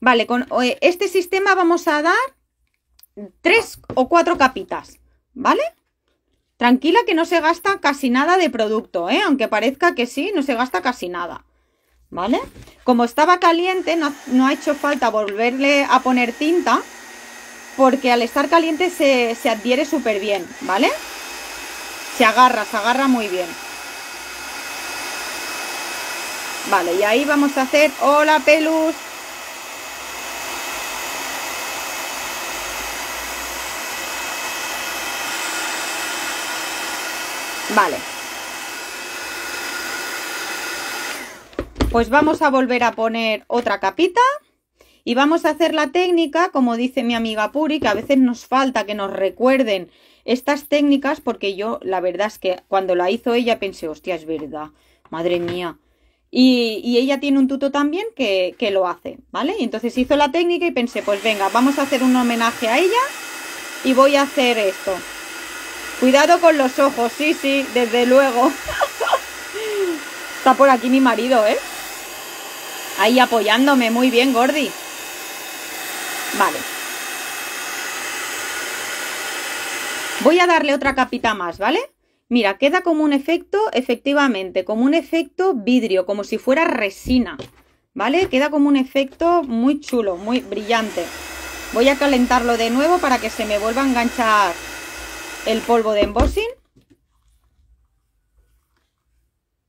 Vale, con eh, este sistema vamos a dar tres o cuatro capitas, ¿vale? Tranquila que no se gasta casi nada de producto, ¿eh? aunque parezca que sí, no se gasta casi nada. ¿Vale? Como estaba caliente, no, ha hecho falta volverle a poner tinta, porque al estar caliente se, se adhiere súper bien, ¿vale? se agarra, se agarra muy bien. Vale, y ahí vamos a hacer, hola pelus. Vale. Pues vamos a volver a poner otra capita y vamos a hacer la técnica, como dice mi amiga Puri, que a veces nos falta que nos recuerden estas técnicas porque yo la verdad es que cuando la hizo ella pensé, hostia, es verdad, madre mía. Y, ella tiene un tuto también que, que, lo hace, ¿vale? Y entonces hizo la técnica y pensé, pues venga, vamos a hacer un homenaje a ella y voy a hacer esto. Cuidado con los ojos, sí, sí, desde luego. [laughs] Está por aquí mi marido, ¿eh? Ahí apoyándome, muy bien, Gordi. Vale. Voy a darle otra capita más, ¿vale? Mira, queda como un efecto, efectivamente, como un efecto vidrio, como si fuera resina, ¿vale? Queda como un efecto muy chulo, muy brillante. Voy a calentarlo de nuevo para que se me vuelva a enganchar el polvo de embossing.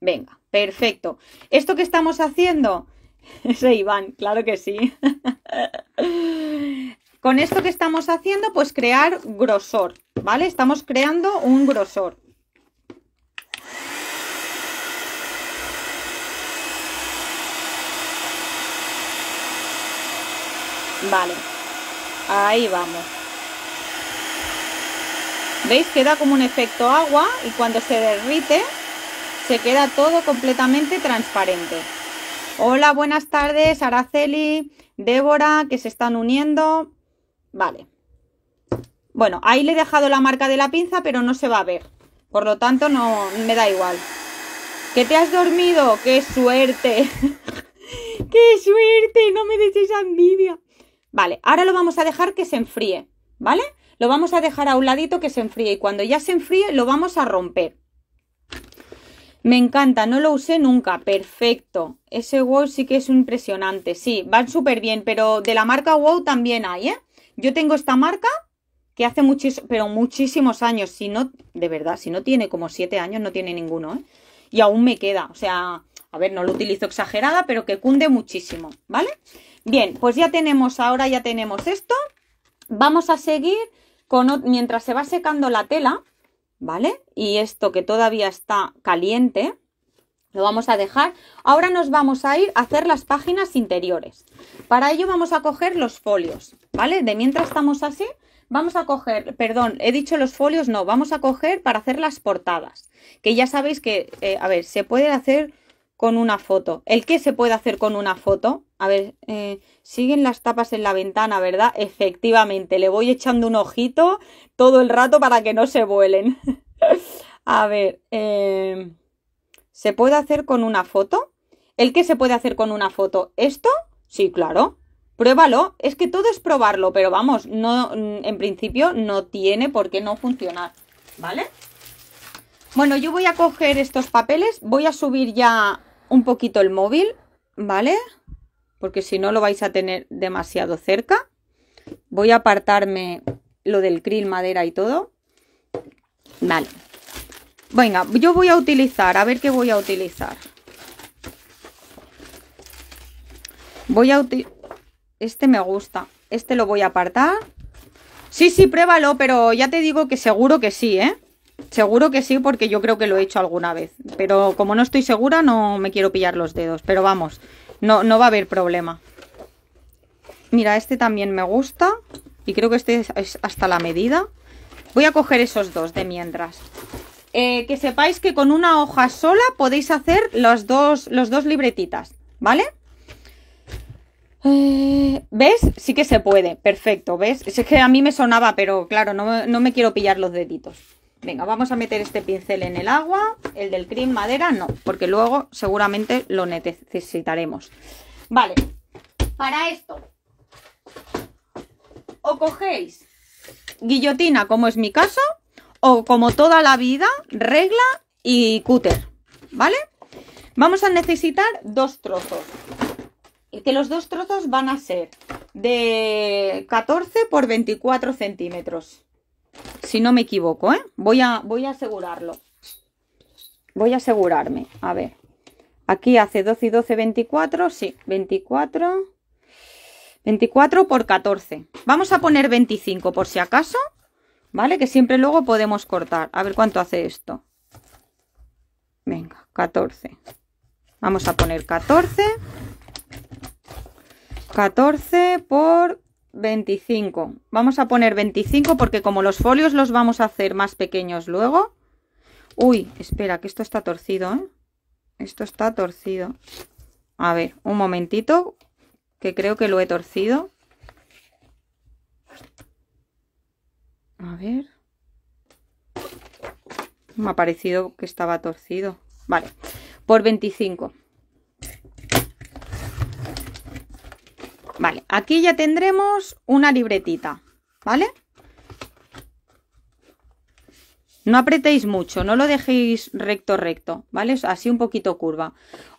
Venga, perfecto. Esto que estamos haciendo, [laughs] ese Iván, claro que sí. [laughs] Con esto que estamos haciendo, pues crear grosor, ¿vale? Estamos creando un grosor. Vale, ahí vamos. ¿Veis? Queda como un efecto agua y cuando se derrite se queda todo completamente transparente. Hola, buenas tardes, Araceli, Débora, que se están uniendo. Vale. Bueno, ahí le he dejado la marca de la pinza, pero no se va a ver. Por lo tanto, no me da igual. ¿Que te has dormido? ¡Qué suerte! [laughs] ¡Qué suerte! No me des esa envidia. Vale, ahora lo vamos a dejar que se enfríe, ¿vale? Lo vamos a dejar a un ladito que se enfríe y cuando ya se enfríe lo vamos a romper. Me encanta, no lo usé nunca, perfecto. Ese wow sí que es impresionante, sí, van súper bien, pero de la marca wow también hay, ¿eh? Yo tengo esta marca que hace muchis, pero muchísimos años, si no, de verdad, si no tiene como siete años, no tiene ninguno, ¿eh? Y aún me queda, o sea, a ver, no lo utilizo exagerada, pero que cunde muchísimo, ¿vale? Bien, pues ya tenemos, ahora ya tenemos esto. Vamos a seguir con, mientras se va secando la tela, ¿vale? Y esto que todavía está caliente, lo vamos a dejar. Ahora nos vamos a ir a hacer las páginas interiores. Para ello vamos a coger los folios, ¿vale? De mientras estamos así, vamos a coger, perdón, he dicho los folios, no, vamos a coger para hacer las portadas. Que ya sabéis que, eh, a ver, se puede hacer con una foto. ¿El qué se puede hacer con una foto? A ver, eh, siguen las tapas en la ventana, ¿verdad? Efectivamente, le voy echando un ojito todo el rato para que no se vuelen. [laughs] a ver, eh... ¿Se puede hacer con una foto? ¿El qué se puede hacer con una foto? ¿Esto? Sí, claro. Pruébalo. Es que todo es probarlo, pero vamos, no, mm, en principio no tiene por qué no funcionar. ¿Vale? Bueno, yo voy a coger estos papeles. Voy a subir ya un poquito el móvil, ¿vale? Porque si no lo vais a tener demasiado cerca. Voy a apartarme lo del krill, madera y todo. Vale. Venga, yo voy a utilizar, a ver qué voy a utilizar. Voy a utilizar... Este me gusta. Este lo voy a apartar. Sí, sí, pruébalo, pero ya te digo que seguro que sí, ¿eh? Seguro que sí, porque yo creo que lo he hecho alguna vez. Pero como no estoy segura, no me quiero pillar los dedos. Pero vamos, no, no va a haber problema. Mira, este también me gusta. Y creo que este es hasta la medida. Voy a coger esos dos de mientras. Eh, que sepáis que con una hoja sola podéis hacer los dos, los dos libretitas, ¿vale? Eh, ¿Ves? Sí que se puede, perfecto, ¿ves? Es que a mí me sonaba, pero claro, no, no me quiero pillar los deditos. Venga, vamos a meter este pincel en el agua, el del cream madera no, porque luego seguramente lo necesitaremos. Vale, para esto, o cogéis guillotina, como es mi caso, o como toda la vida, regla y cúter, ¿vale? Vamos a necesitar dos trozos, que los dos trozos van a ser de 14 por 24 centímetros, si no me equivoco, ¿eh? Voy a, voy a asegurarlo, voy a asegurarme, a ver, aquí hace 12 y 12, 24, sí, 24... 24 por 14. Vamos a poner 25 por si acaso, ¿Vale? Que siempre luego podemos cortar. A ver cuánto hace esto. Venga, 14. Vamos a poner 14. 14 por 25. Vamos a poner 25 porque como los folios los vamos a hacer más pequeños luego. Uy, espera, que esto está torcido, ¿eh? Esto está torcido. A ver, un momentito, que creo que lo he torcido. A ver. Me ha parecido que estaba torcido. Vale, por 25. Vale, aquí ya tendremos una libretita, ¿vale? No apretéis mucho, no lo dejéis recto, recto, ¿vale? Así un poquito curva.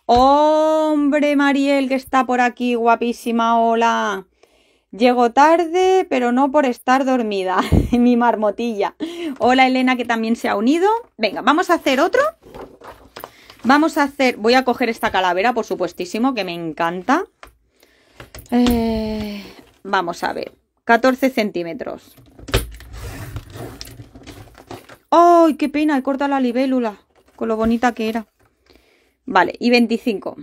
¡Hombre, Mariel, que está por aquí, guapísima! ¡Hola! Llego tarde, pero no por estar dormida. [laughs] Mi marmotilla. Hola Elena, que también se ha unido. Venga, vamos a hacer otro. Vamos a hacer... Voy a coger esta calavera, por supuestísimo, que me encanta. Eh, vamos a ver. 14 centímetros. ¡Ay, qué pena! He cortado la libélula. Con lo bonita que era. Vale, y 25.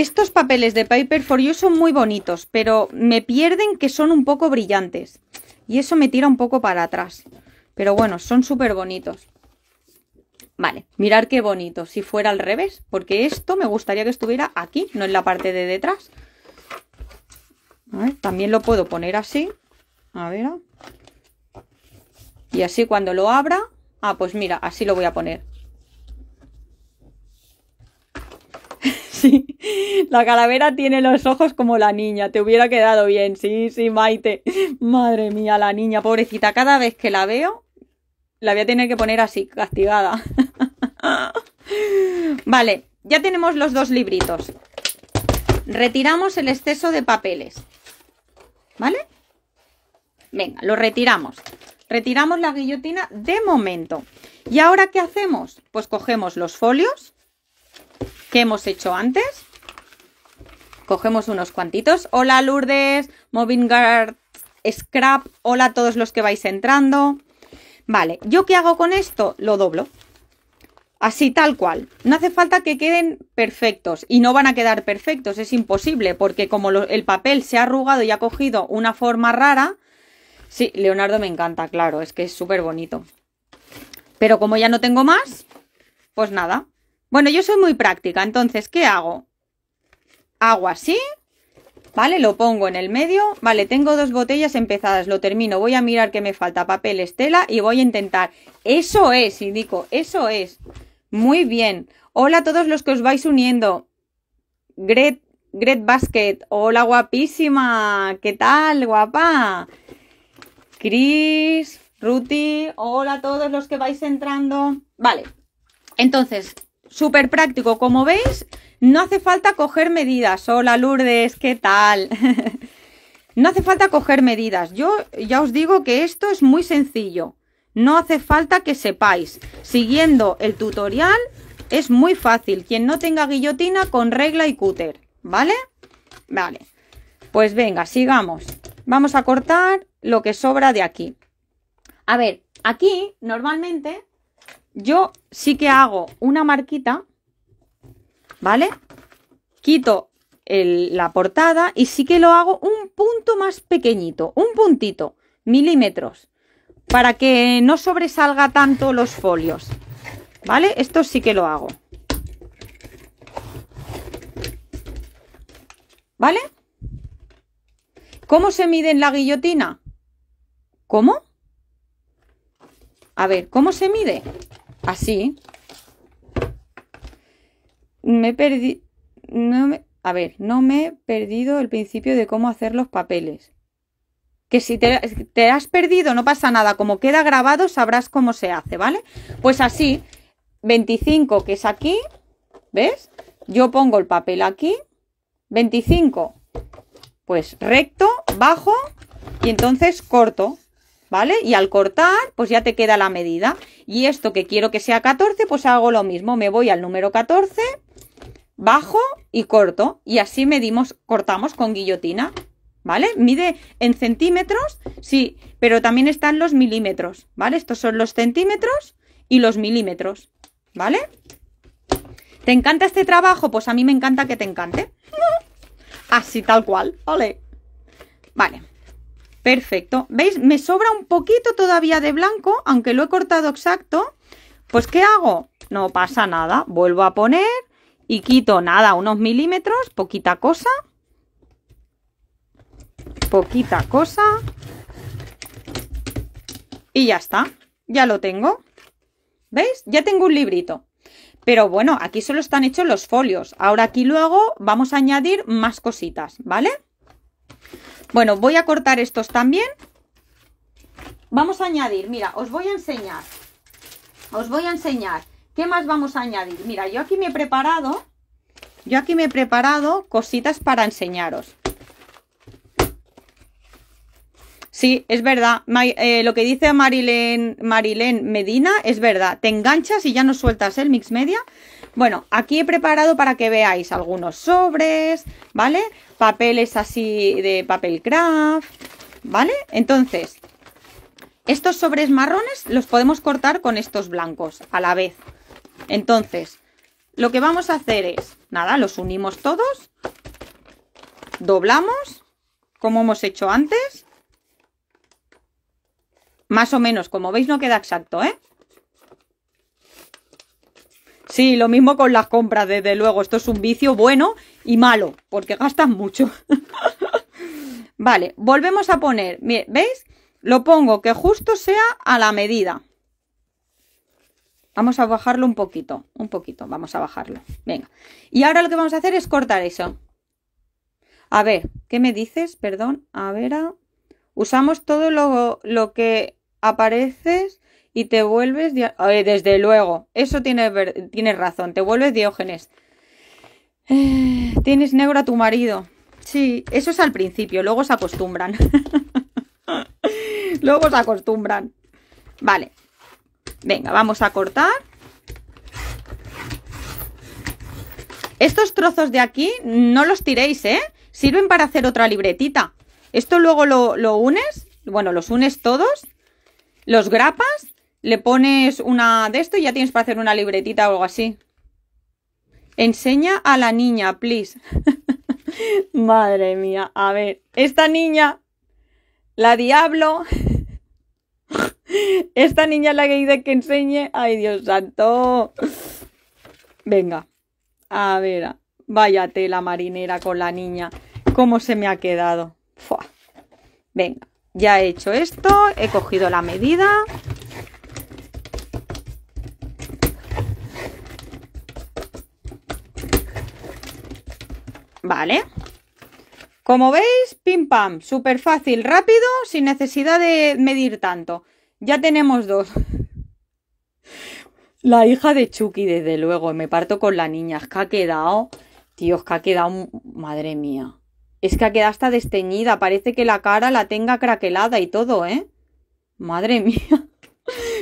Estos papeles de Paper for You son muy bonitos, pero me pierden que son un poco brillantes. Y eso me tira un poco para atrás. Pero bueno, son súper bonitos. Vale, mirar qué bonito. Si fuera al revés, porque esto me gustaría que estuviera aquí, no en la parte de detrás. también lo puedo poner así. A ver. Y así cuando lo abra... Ah, pues mira, así lo voy a poner. [laughs] La calavera tiene los ojos como la niña. Te hubiera quedado bien. Sí, sí, Maite. Madre mía, la niña, pobrecita. Cada vez que la veo, la voy a tener que poner así, castigada. [laughs] vale, ya tenemos los dos libritos. Retiramos el exceso de papeles. ¿Vale? Venga, lo retiramos. Retiramos la guillotina de momento. ¿Y ahora qué hacemos? Pues cogemos los folios que hemos hecho antes. Cogemos unos cuantitos. Hola Lourdes, Moving Guard, Scrap. Hola a todos los que vais entrando. Vale, ¿yo qué hago con esto? Lo doblo. Así tal cual. No hace falta que queden perfectos. Y no van a quedar perfectos, es imposible. Porque como el papel se ha arrugado y ha cogido una forma rara. Sí, Leonardo me encanta, claro. Es que es súper bonito. Pero como ya no tengo más, pues nada, bueno, yo soy muy práctica, entonces, ¿qué hago? Hago así, ¿vale? Lo pongo en el medio, vale, tengo dos botellas empezadas, lo termino, voy a mirar que me falta papel estela y voy a intentar. Eso es, indico, eso es. Muy bien. Hola a todos los que os vais uniendo. Gret, Gret Basket, hola guapísima, ¿qué tal, guapa? Cris, Ruti, hola a todos los que vais entrando. Vale, entonces, súper práctico, como veis, no hace falta coger medidas. Hola Lourdes, ¿qué tal? [laughs] no hace falta coger medidas. Yo ya os digo que esto es muy sencillo. No hace falta que sepáis. Siguiendo el tutorial es muy fácil. Quien no tenga guillotina con regla y cúter, ¿vale? Vale. Pues venga, sigamos. Vamos a cortar lo que sobra de aquí. A ver, aquí normalmente yo sí que hago una marquita, ¿vale? Quito la portada y sí que lo hago un punto más pequeñito, un puntito, milímetros, para que no sobresalga tanto los folios, ¿vale? Esto sí que lo hago. ¿Vale? ¿Cómo se mide en la guillotina? ¿Cómo? A ver, ¿cómo se mide? así, me perdí, no a ver, no me he perdido el principio de cómo hacer los papeles. Que si te, te has perdido no pasa nada, como queda grabado sabrás cómo se hace, ¿vale? Pues así, 25 que es aquí, ¿ves? Yo pongo el papel aquí, 25, pues recto, bajo y entonces corto. ¿vale? Y al cortar, pues ya te queda la medida. Y esto que quiero que sea 14, pues hago lo mismo. Me voy al número 14, bajo y corto. Y así medimos, cortamos con guillotina, ¿vale? Mide en centímetros, sí, pero también están los milímetros, ¿vale? Estos son los centímetros y los milímetros, ¿vale? ¿Te encanta este trabajo? Pues a mí me encanta que te encante. Así tal cual, vale Vale. Perfecto. ¿Veis? Me sobra un poquito todavía de blanco, aunque lo he cortado exacto. Pues ¿qué hago? No pasa nada. Vuelvo a poner y quito nada, unos milímetros, poquita cosa. Poquita cosa. Y ya está. Ya lo tengo. ¿Veis? Ya tengo un librito. Pero bueno, aquí solo están hechos los folios. Ahora aquí luego vamos a añadir más cositas, ¿vale? Bueno, voy a cortar estos también. Vamos a añadir, mira, os voy a enseñar. Os voy a enseñar. ¿Qué más vamos a añadir? Mira, yo aquí me he preparado. Yo aquí me he preparado cositas para enseñaros. Sí, es verdad. Eh, lo que dice Marilén, Marilén Medina es verdad. Te enganchas y ya no sueltas el mix media. Bueno, aquí he preparado para que veáis algunos sobres, ¿vale? Papeles así de papel craft, ¿vale? Entonces, estos sobres marrones los podemos cortar con estos blancos a la vez. Entonces, lo que vamos a hacer es, nada, los unimos todos, doblamos, como hemos hecho antes. Más o menos, como veis no queda exacto, ¿eh? Sí, lo mismo con las compras, desde luego. Esto es un vicio bueno y malo, porque gastan mucho. [laughs] vale, volvemos a poner, ¿veis? Lo pongo que justo sea a la medida. Vamos a bajarlo un poquito, un poquito, vamos a bajarlo. Venga. Y ahora lo que vamos a hacer es cortar eso. A ver, ¿qué me dices? Perdón, a ver, a... usamos todo lo, lo que apareces y te vuelves... desde luego, eso tienes, razón, te vuelves Diógenes. [sighs] tienes negro a tu marido. Sí, eso es al principio, luego se acostumbran. [laughs] luego se acostumbran. Vale. Venga, vamos a cortar. Estos trozos de aquí no los tiréis, ¿eh? Sirven para hacer otra libretita. Esto luego lo, lo unes, bueno, los unes todos, los grapas le pones una de esto y ya tienes para hacer una libretita o algo así. Enseña a la niña, please. [laughs] Madre mía, a ver, esta niña, la diablo, [laughs] esta niña es la que de que enseñe, ay Dios santo. Venga, a ver, Váyate la marinera con la niña, cómo se me ha quedado. Venga, ya he hecho esto, he cogido la medida. ¿Vale? Como veis, pim pam, súper fácil, rápido, sin necesidad de medir tanto. Ya tenemos dos. La hija de Chucky, desde luego, me parto con la niña. Es que ha quedado, tío, es que ha quedado, madre mía. Es que ha quedado hasta desteñida, parece que la cara la tenga craquelada y todo, ¿eh? Madre [laughs] mía.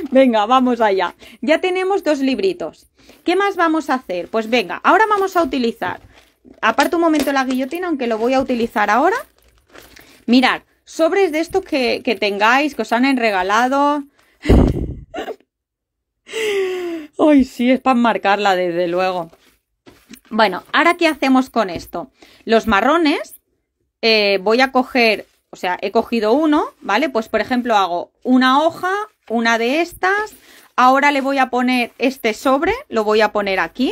Venga, vamos allá. Ya tenemos dos libritos. ¿Qué más vamos a hacer? Pues venga, ahora vamos a utilizar aparto un momento la guillotina, aunque lo voy a utilizar ahora. Mirad, sobres de estos que, tengáis, que os han regalado. [laughs] Ay, sí, es para marcarla, desde luego. Bueno, ahora qué hacemos con esto. Los marrones, eh, voy a coger, o sea, he cogido uno, ¿vale? Pues por ejemplo hago una hoja, una de estas. Ahora le voy a poner este sobre, lo voy a poner aquí.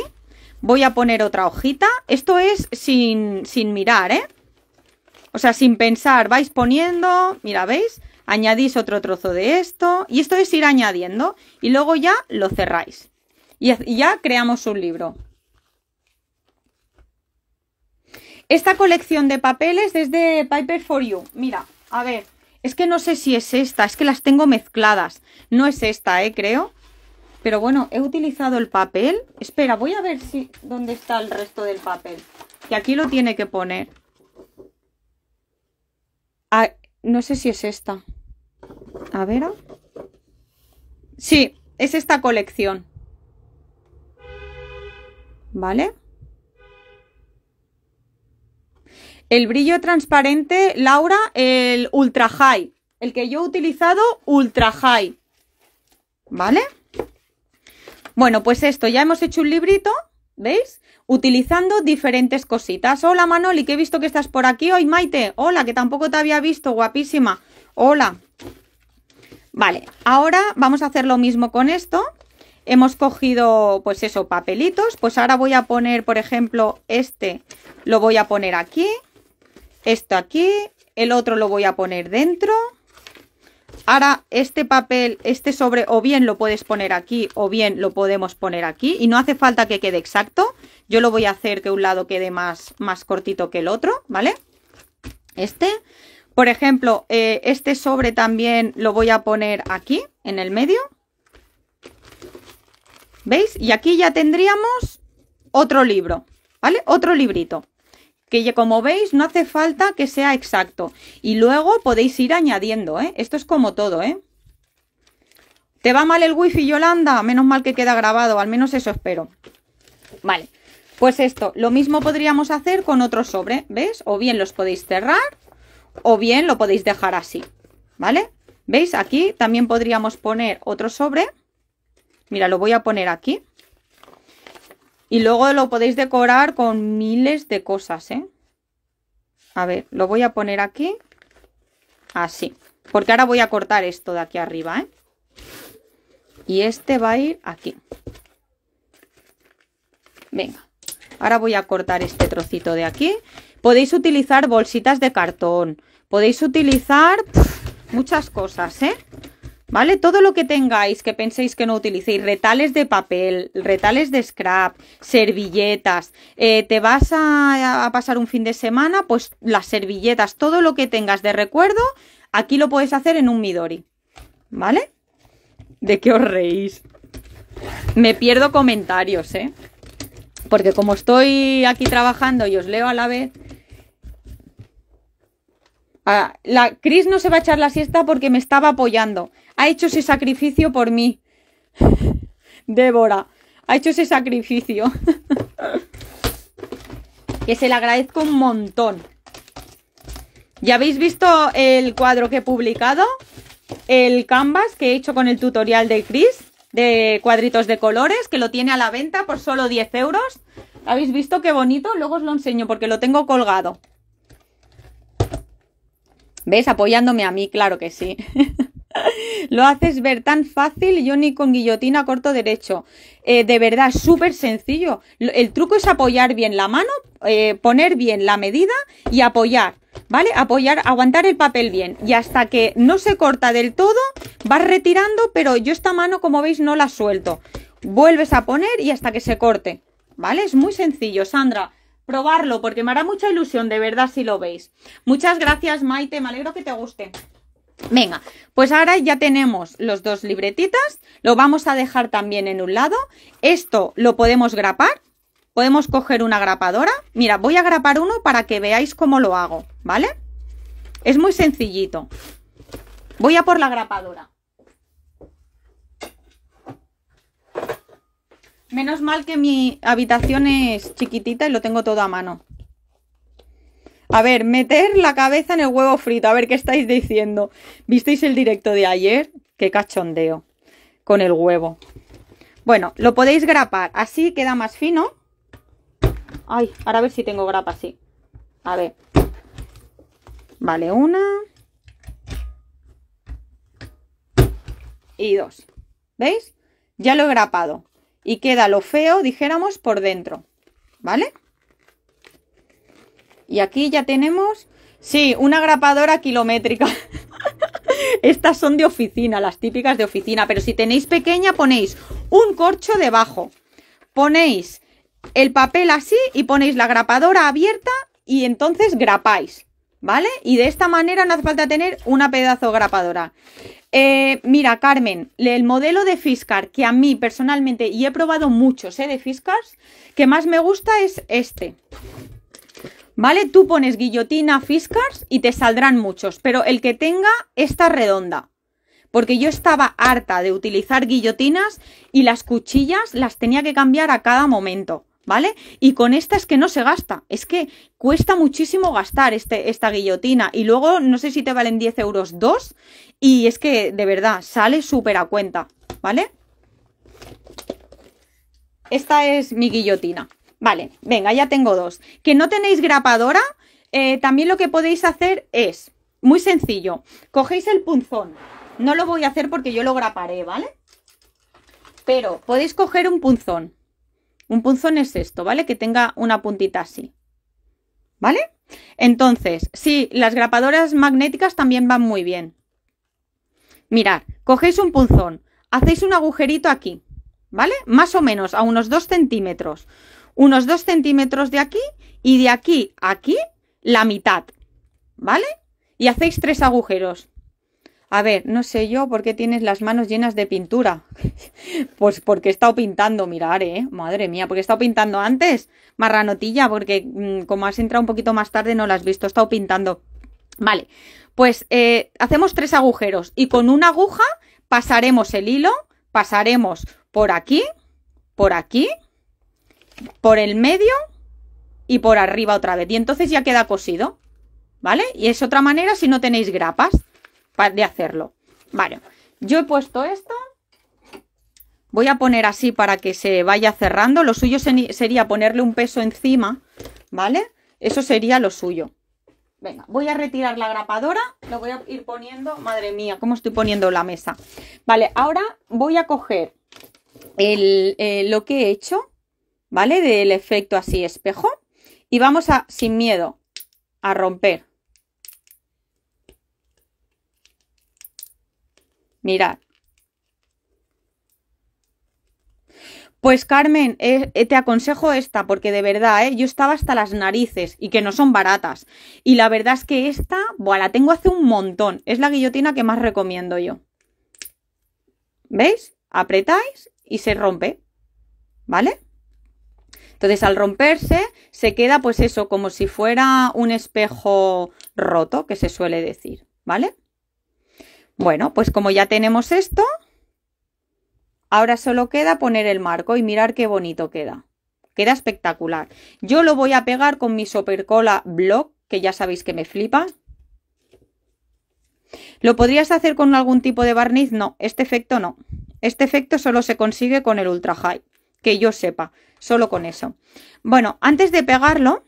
Voy a poner otra hojita. Esto es sin, sin mirar, ¿eh? O sea, sin pensar. Vais poniendo, mira, ¿veis? Añadís otro trozo de esto. Y esto es ir añadiendo. Y luego ya lo cerráis. Y, ya creamos un libro. Esta colección de papeles es de Piper for You. Mira, a ver. Es que no sé si es esta, es que las tengo mezcladas. No es esta, eh, creo. Pero bueno, he utilizado el papel. Espera, voy a ver si dónde está el resto del papel. Que aquí lo tiene que poner. Ah, no sé si es esta. A ver. Sí, es esta colección. ¿Vale? El brillo transparente, Laura, el Ultra High. El que yo he utilizado, Ultra High. ¿Vale? Bueno, pues esto, ya hemos hecho un librito, ¿veis? Utilizando diferentes cositas. Hola Manoli, que he visto que estás por aquí hoy, Maite. Hola, que tampoco te había visto, guapísima. Hola. Vale, ahora vamos a hacer lo mismo con esto. Hemos cogido, pues eso, papelitos. Pues ahora voy a poner, por ejemplo, este lo voy a poner aquí. Esto aquí. El otro lo voy a poner dentro. Ahora este papel, este sobre, o bien lo puedes poner aquí o bien lo podemos poner aquí y no hace falta que quede exacto. Yo lo voy a hacer que un lado quede más, más cortito que el otro, ¿vale? Este, por ejemplo, eh, este sobre también lo voy a poner aquí en el medio. ¿Veis? Y aquí ya tendríamos otro libro, ¿vale? Otro librito que como veis no hace falta que sea exacto. Y luego podéis ir añadiendo, ¿eh? Esto es como todo, ¿eh? ¿Te va mal el wifi, Yolanda? Menos mal que queda grabado, al menos eso espero. Vale, pues esto, lo mismo podríamos hacer con otro sobre, ¿ves? O bien los podéis cerrar o bien lo podéis dejar así, ¿vale? ¿Veis? Aquí también podríamos poner otro sobre. Mira, lo voy a poner aquí. Y luego lo podéis decorar con miles de cosas, ¿eh? A ver, lo voy a poner aquí. Así. Porque ahora voy a cortar esto de aquí arriba, ¿eh? Y este va a ir aquí. Venga. Ahora voy a cortar este trocito de aquí. Podéis utilizar bolsitas de cartón. Podéis utilizar muchas cosas, ¿eh? ¿vale? Todo lo que tengáis que penséis que no utilicéis, retales de papel, retales de scrap, servilletas, eh, te vas a, pasar un fin de semana, pues las servilletas, todo lo que tengas de recuerdo, aquí lo puedes hacer en un Midori, ¿vale? ¿De qué os reís? Me pierdo comentarios, ¿eh? Porque como estoy aquí trabajando y os leo a la vez... la Cris no se va a echar la siesta porque me estaba apoyando ha hecho ese sacrificio por mí. Débora, ha hecho ese sacrificio. [laughs] que se le agradezco un montón. ¿Ya habéis visto el cuadro que he publicado? El canvas que he hecho con el tutorial de Chris de cuadritos de colores que lo tiene a la venta por solo 10 euros. ¿Habéis visto qué bonito? Luego os lo enseño porque lo tengo colgado. ¿Ves? Apoyándome a mí, claro que sí. [laughs] [laughs] Lo haces ver tan fácil, yo ni con guillotina corto derecho. Eh, de verdad, súper sencillo. El truco es apoyar bien la mano, eh, poner bien la medida y apoyar. ¿Vale? Apoyar, aguantar el papel bien. Y hasta que no se corta del todo, vas retirando, pero yo esta mano, como veis, no la suelto. Vuelves a poner y hasta que se corte. ¿Vale? Es muy sencillo, Sandra probarlo porque me hará mucha ilusión, de verdad, si lo veis. Muchas gracias, Maite, me alegro que te guste. Venga, pues ahora ya tenemos los dos libretitas, lo vamos a dejar también en un lado, esto lo podemos grapar, podemos coger una grapadora, mira, voy a grapar uno para que veáis cómo lo hago, ¿vale? Es muy sencillito, voy a por la grapadora. Menos mal que mi habitación es chiquitita y lo tengo todo a mano. A ver, meter la cabeza en el huevo frito, a ver qué estáis diciendo. ¿Visteis el directo de ayer? Qué cachondeo con el huevo. Bueno, lo podéis grapar, así queda más fino. Ay, ahora a ver si tengo grapa así. A ver. Vale, una. Y dos. ¿Veis? Ya lo he grapado. Y queda lo feo, dijéramos, por dentro. ¿Vale? Y aquí ya tenemos, sí, una grapadora kilométrica. [laughs] Estas son de oficina, las típicas de oficina, pero si tenéis pequeña ponéis un corcho debajo, ponéis el papel así y ponéis la grapadora abierta y entonces grapáis, ¿vale? Y de esta manera no hace falta tener una pedazo grapadora. Eh, mira, Carmen, el modelo de Fiskar que a mí personalmente, y he probado muchos ¿eh? de Fiskars, que más me gusta es este. ¿Vale? Tú pones guillotina Fiskars y te saldrán muchos, pero el que tenga esta redonda. Porque yo estaba harta de utilizar guillotinas y las cuchillas las tenía que cambiar a cada momento. ¿vale? Y con esta es que no se gasta, es que cuesta muchísimo gastar este, esta guillotina y luego no sé si te valen 10 euros dos y es que de verdad sale súper a cuenta, ¿vale? Esta es mi guillotina. Vale, venga, ya tengo dos. Que no tenéis grapadora, eh, también lo que podéis hacer es, muy sencillo, cogéis el punzón. No lo voy a hacer porque yo lo graparé, ¿vale? Pero podéis coger un punzón. Un punzón es esto, ¿vale? Que tenga una puntita así. ¿Vale? Entonces, sí, las grapadoras magnéticas también van muy bien. Mirad, cogéis un punzón, hacéis un agujerito aquí, ¿vale? Más o menos, a unos 2 centímetros unos dos centímetros de aquí y de aquí a aquí la mitad, ¿vale? Y hacéis tres agujeros. A ver, no sé yo por qué tienes las manos llenas de pintura. [laughs] pues porque he estado pintando, mirar, eh. Madre mía, porque he estado pintando antes, marranotilla, porque mm, como has entrado un poquito más tarde no la has visto, he estado pintando. Vale, pues eh, hacemos tres agujeros y con una aguja pasaremos el hilo, pasaremos por aquí, por aquí, por el medio y por arriba otra vez. Y entonces ya queda cosido, ¿vale? Y es otra manera si no tenéis grapas de hacerlo. Vale, yo he puesto esto. Voy a poner así para que se vaya cerrando. Lo suyo sería ponerle un peso encima, ¿vale? Eso sería lo suyo. Venga, voy a retirar la grapadora, lo voy a ir poniendo, madre mía, cómo estoy poniendo la mesa. Vale, ahora voy a coger el, eh, lo que he hecho, ¿vale? Del efecto así espejo. Y vamos a, sin miedo, a romper. Mirad. Pues Carmen, eh, eh, te aconsejo esta porque de verdad, eh, yo estaba hasta las narices y que no son baratas. Y la verdad es que esta, bueno, la tengo hace un montón. Es la guillotina que más recomiendo yo. ¿Veis? Apretáis y se rompe. ¿Vale? Entonces al romperse se queda pues eso, como si fuera un espejo roto, que se suele decir, ¿vale? Bueno, pues como ya tenemos esto, ahora solo queda poner el marco y mirar qué bonito queda. Queda espectacular. Yo lo voy a pegar con mi Supercola Block, que ya sabéis que me flipa, ¿Lo podrías hacer con algún tipo de barniz? No, este efecto no. Este efecto solo se consigue con el Ultra High, que yo sepa solo con eso. Bueno, antes de pegarlo,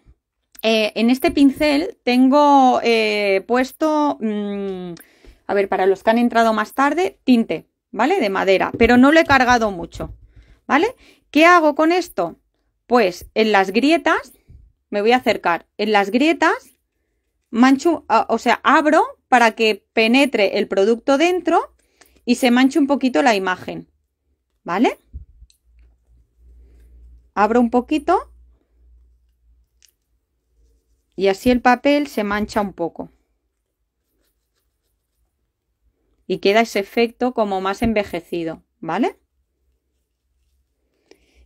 eh, en este pincel tengo eh, puesto, mm, a ver, para los que han entrado más tarde, tinte, ¿vale? De madera, pero no lo he cargado mucho, ¿vale? ¿Qué hago con esto? Pues en las grietas, me voy a acercar, en las grietas mancho, o sea, abro para que penetre el producto dentro y se manche un poquito la imagen, ¿vale? abro un poquito y así el papel se mancha un poco y queda ese efecto como más envejecido, ¿vale?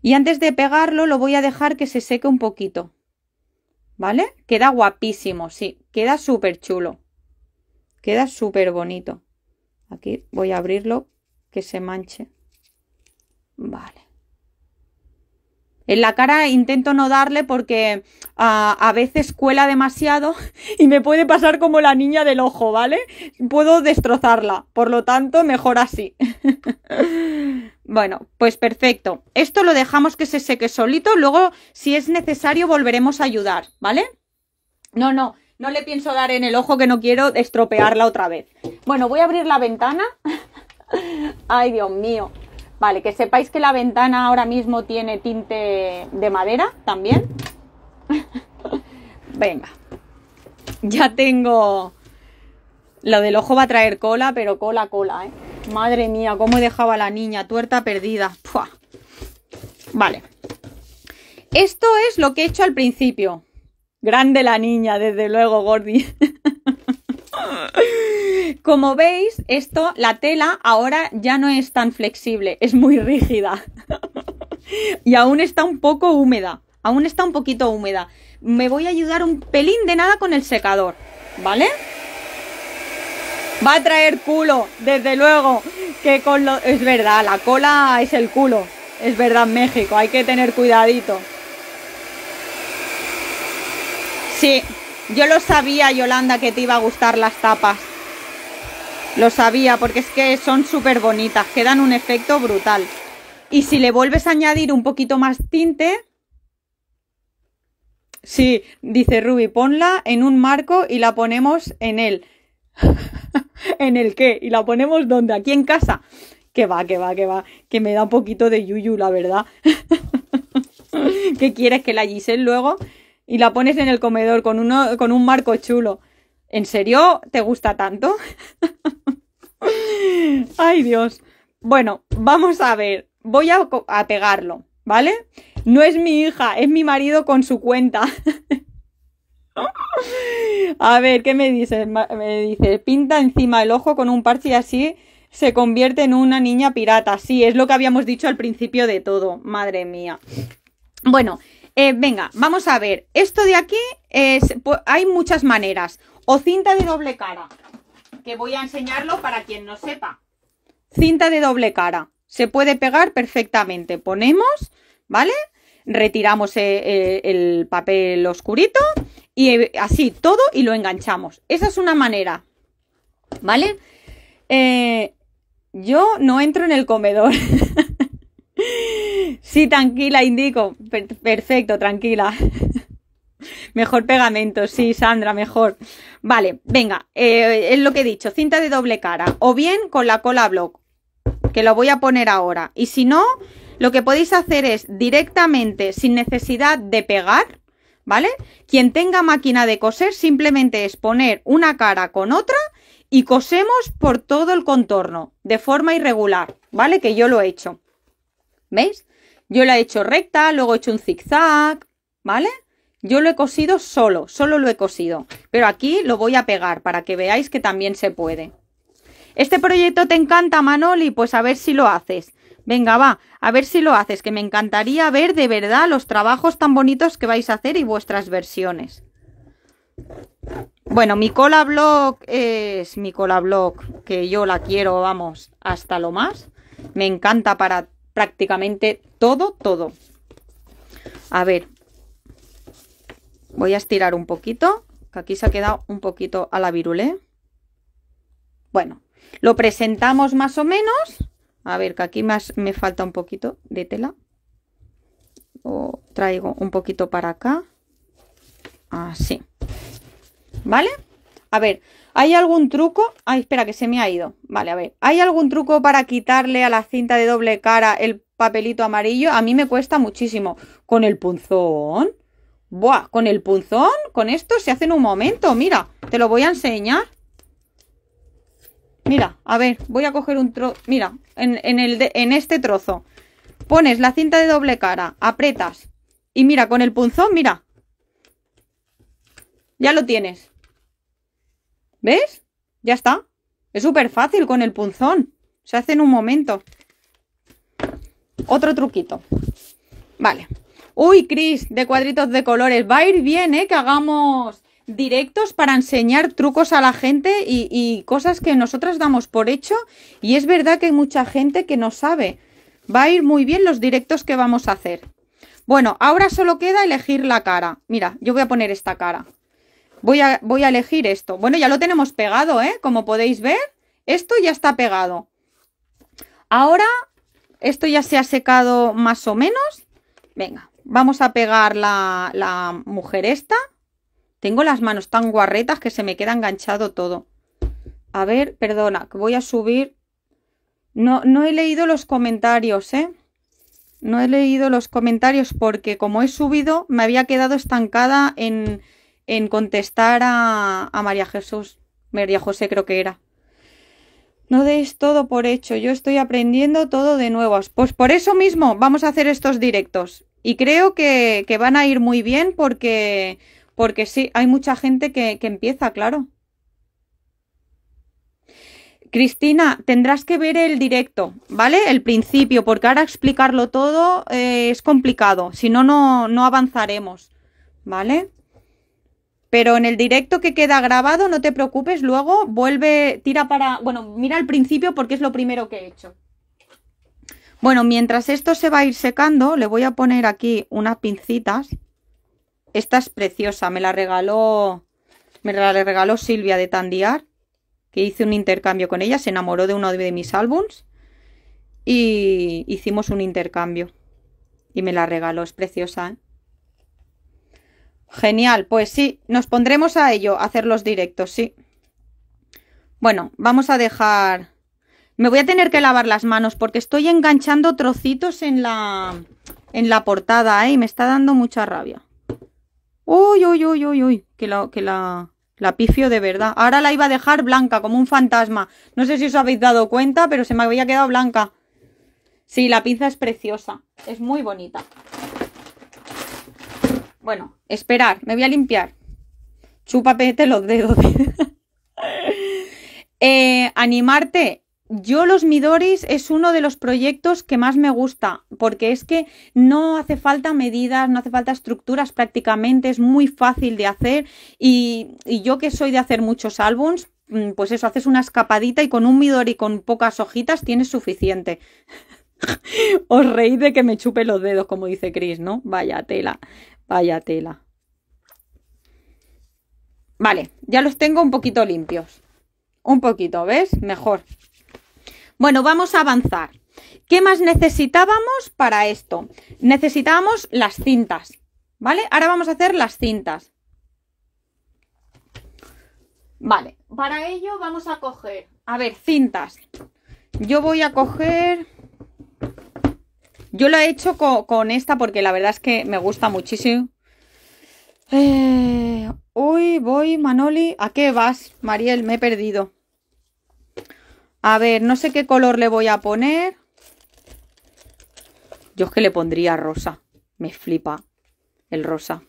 Y antes de pegarlo lo voy a dejar que se seque un poquito, ¿vale? Queda guapísimo, sí, queda súper chulo, queda súper bonito. Aquí voy a abrirlo que se manche, vale. En la cara intento no darle porque ah, a veces cuela demasiado [laughs] y me puede pasar como la niña del ojo, ¿vale? Puedo destrozarla, por lo tanto, mejor así. [laughs] bueno, pues perfecto. Esto lo dejamos que se seque solito, luego si es necesario volveremos a ayudar, ¿vale? No, no, no le pienso dar en el ojo que no quiero estropearla otra vez. Bueno, voy a abrir la ventana. [laughs] Ay, Dios mío. Vale, que sepáis que la ventana ahora mismo tiene tinte de madera también. [laughs] Venga. Ya tengo... Lo del ojo va a traer cola, pero cola, cola, ¿eh? Madre mía, cómo dejado a la niña tuerta perdida. Vale. Esto es lo que he hecho al principio. Grande la niña, desde luego, Gordi. [laughs] Como veis, esto, la tela ahora ya no es tan flexible, es muy rígida. y aún está un poco húmeda, aún está un poquito húmeda. Me voy a ayudar un pelín de nada con el secador, ¿vale? Va a traer culo, desde luego, que con Es verdad, la cola es el culo, es verdad, México, hay que tener cuidadito. Sí, yo lo sabía, Yolanda, que te iba a gustar las tapas. Lo sabía, porque es que son súper bonitas, quedan un efecto brutal. Y si le vuelves a añadir un poquito más tinte... Sí, dice Ruby, ponla en un marco y la ponemos en él. [laughs] ¿En el qué? ¿Y la ponemos dónde? ¿Aquí en casa? Que va, que va, que va. Que me da un poquito de yuyu, la verdad. [laughs] ¿Qué quieres que la Giselle luego y la pones en el comedor con, con un marco chulo. ¿En serio te gusta tanto? [laughs] Ay Dios. Bueno, vamos a ver. Voy a, a pegarlo, ¿vale? No es mi hija, es mi marido con su cuenta. [laughs] A ver, ¿qué me dices? Me dice, pinta encima el ojo con un parche y así se convierte en una niña pirata. Sí, es lo que habíamos dicho al principio de todo. Madre mía. Bueno, eh, venga, vamos a ver. Esto de aquí hay muchas maneras. O cinta de doble cara, que voy a enseñarlo para quien no sepa. Cinta de doble cara. Se puede pegar perfectamente. Ponemos, ¿vale? Retiramos eh, eh, el papel oscurito y así todo y lo enganchamos. Esa es una manera, ¿vale? yo no entro en el comedor. [laughs] Sí, tranquila, indico. perfecto, tranquila. [laughs] Mejor pegamento, sí, Sandra, mejor. Vale, venga, eh, es lo que he dicho, cinta de doble cara o bien con la cola block, que lo voy a poner ahora. Y si no, lo que podéis hacer es directamente, sin necesidad de pegar, ¿vale? Quien tenga máquina de coser, simplemente es poner una cara con otra y cosemos por todo el contorno, de forma irregular, ¿vale? Que yo lo he hecho. ¿Veis? Yo la he hecho recta, luego he hecho un zigzag, ¿vale? Yo lo he cosido solo, solo lo he cosido. Pero aquí lo voy a pegar para que veáis que también se puede. ¿Este proyecto te encanta, Manoli? Pues a ver si lo haces. Venga, va, a ver si lo haces, que me encantaría ver de verdad los trabajos tan bonitos que vais a hacer y vuestras versiones. Bueno, mi cola blog es mi cola blog, que yo la quiero, vamos, hasta lo más. Me encanta para prácticamente todo, todo. A ver, voy a estirar un poquito, que aquí se ha quedado un poquito a la virulé. Bueno, lo presentamos más o menos. A ver, que aquí más me falta un poquito de tela. O traigo un poquito para acá. Así. ¿Vale? A ver, ¿Hay algún truco? Ay, espera, que se me ha ido. Vale, a ver. ¿Hay algún truco para quitarle a la cinta de doble cara el papelito amarillo? A mí me cuesta muchísimo. ¿Con el punzón? Buah, con el punzón, con esto se hace en un momento. Mira, te lo voy a enseñar. Mira, a ver, voy a coger un trozo. Mira, en, el en este trozo. Pones la cinta de doble cara, apretas. Y mira, con el punzón, mira. Ya lo tienes. ¿Ves? Ya está. Es súper fácil con el punzón. Se hace en un momento. Otro truquito. Vale. Uy, Cris, de cuadritos de colores. Va a ir bien, ¿eh? Que hagamos directos para enseñar trucos a la gente y, y, cosas que nosotras damos por hecho. Y es verdad que hay mucha gente que no sabe. Va a ir muy bien los directos que vamos a hacer. Bueno, ahora solo queda elegir la cara. Mira, yo voy a poner esta cara. Voy a, elegir esto. Bueno, ya lo tenemos pegado, ¿eh? Como podéis ver, esto ya está pegado. Ahora, esto ya se ha secado más o menos. Venga, vamos a pegar la, mujer esta. Tengo las manos tan guarretas que se me queda enganchado todo. A ver, perdona, que voy a subir. No, no he leído los comentarios, ¿eh? No he leído los comentarios porque como he subido me había quedado estancada en, en contestar a, María Jesús, María José creo que era. No deis todo por hecho, yo estoy aprendiendo todo de nuevo. Pues por eso mismo vamos a hacer estos directos. Y creo que, van a ir muy bien porque, porque sí, hay mucha gente que, empieza, claro. Cristina, tendrás que ver el directo, ¿vale? El principio, porque ahora explicarlo todo eh, es complicado, si no, no avanzaremos, ¿vale? Pero en el directo que queda grabado, no te preocupes, luego vuelve, tira para, bueno, mira al principio porque es lo primero que he hecho. Bueno, mientras esto se va a ir secando, le voy a poner aquí unas pincitas. Esta es preciosa, me la regaló, me la regaló Silvia de Tandiar, que hice un intercambio con ella, se enamoró de uno de mis álbums y hicimos un intercambio. Y me la regaló, es preciosa. ¿eh? Genial, pues sí, nos pondremos a ello, a hacer los directos, sí. Bueno, vamos a dejar... Me voy a tener que lavar las manos porque estoy enganchando trocitos en la, en la portada, ¿eh? Y me está dando mucha rabia. Uy, uy, uy, uy, uy, que la, que la, la pifio de verdad. Ahora la iba a dejar blanca, como un fantasma. No sé si os habéis dado cuenta, pero se me había quedado blanca. Sí, la pinza es preciosa, es muy bonita. Bueno, esperar, me voy a limpiar. Chúpate este los dedos. [laughs] Eh, animarte. Yo los Midoris es uno de los proyectos que más me gusta, porque es que no hace falta medidas, no hace falta estructuras prácticamente, es muy fácil de hacer y, y yo que soy de hacer muchos álbums, mm, pues eso, haces una escapadita y con un Midori con pocas hojitas tienes suficiente. [laughs] Os reí de que me chupe los dedos, como dice Chris, ¿no? Vaya tela. Vaya tela. Vale, ya los tengo un poquito limpios. Un poquito, ¿ves? Mejor. Bueno, vamos a avanzar. ¿Qué más necesitábamos para esto? Necesitábamos las cintas, ¿vale? Ahora vamos a hacer las cintas. Vale, para ello vamos a coger, a ver, cintas. Yo voy a coger yo lo he hecho con, esta porque la verdad es que me gusta muchísimo. Eh, uy, voy, Manoli. ¿A qué vas, Mariel? Me he perdido. A ver, no sé qué color le voy a poner. Yo es que le pondría rosa. Me flipa el rosa.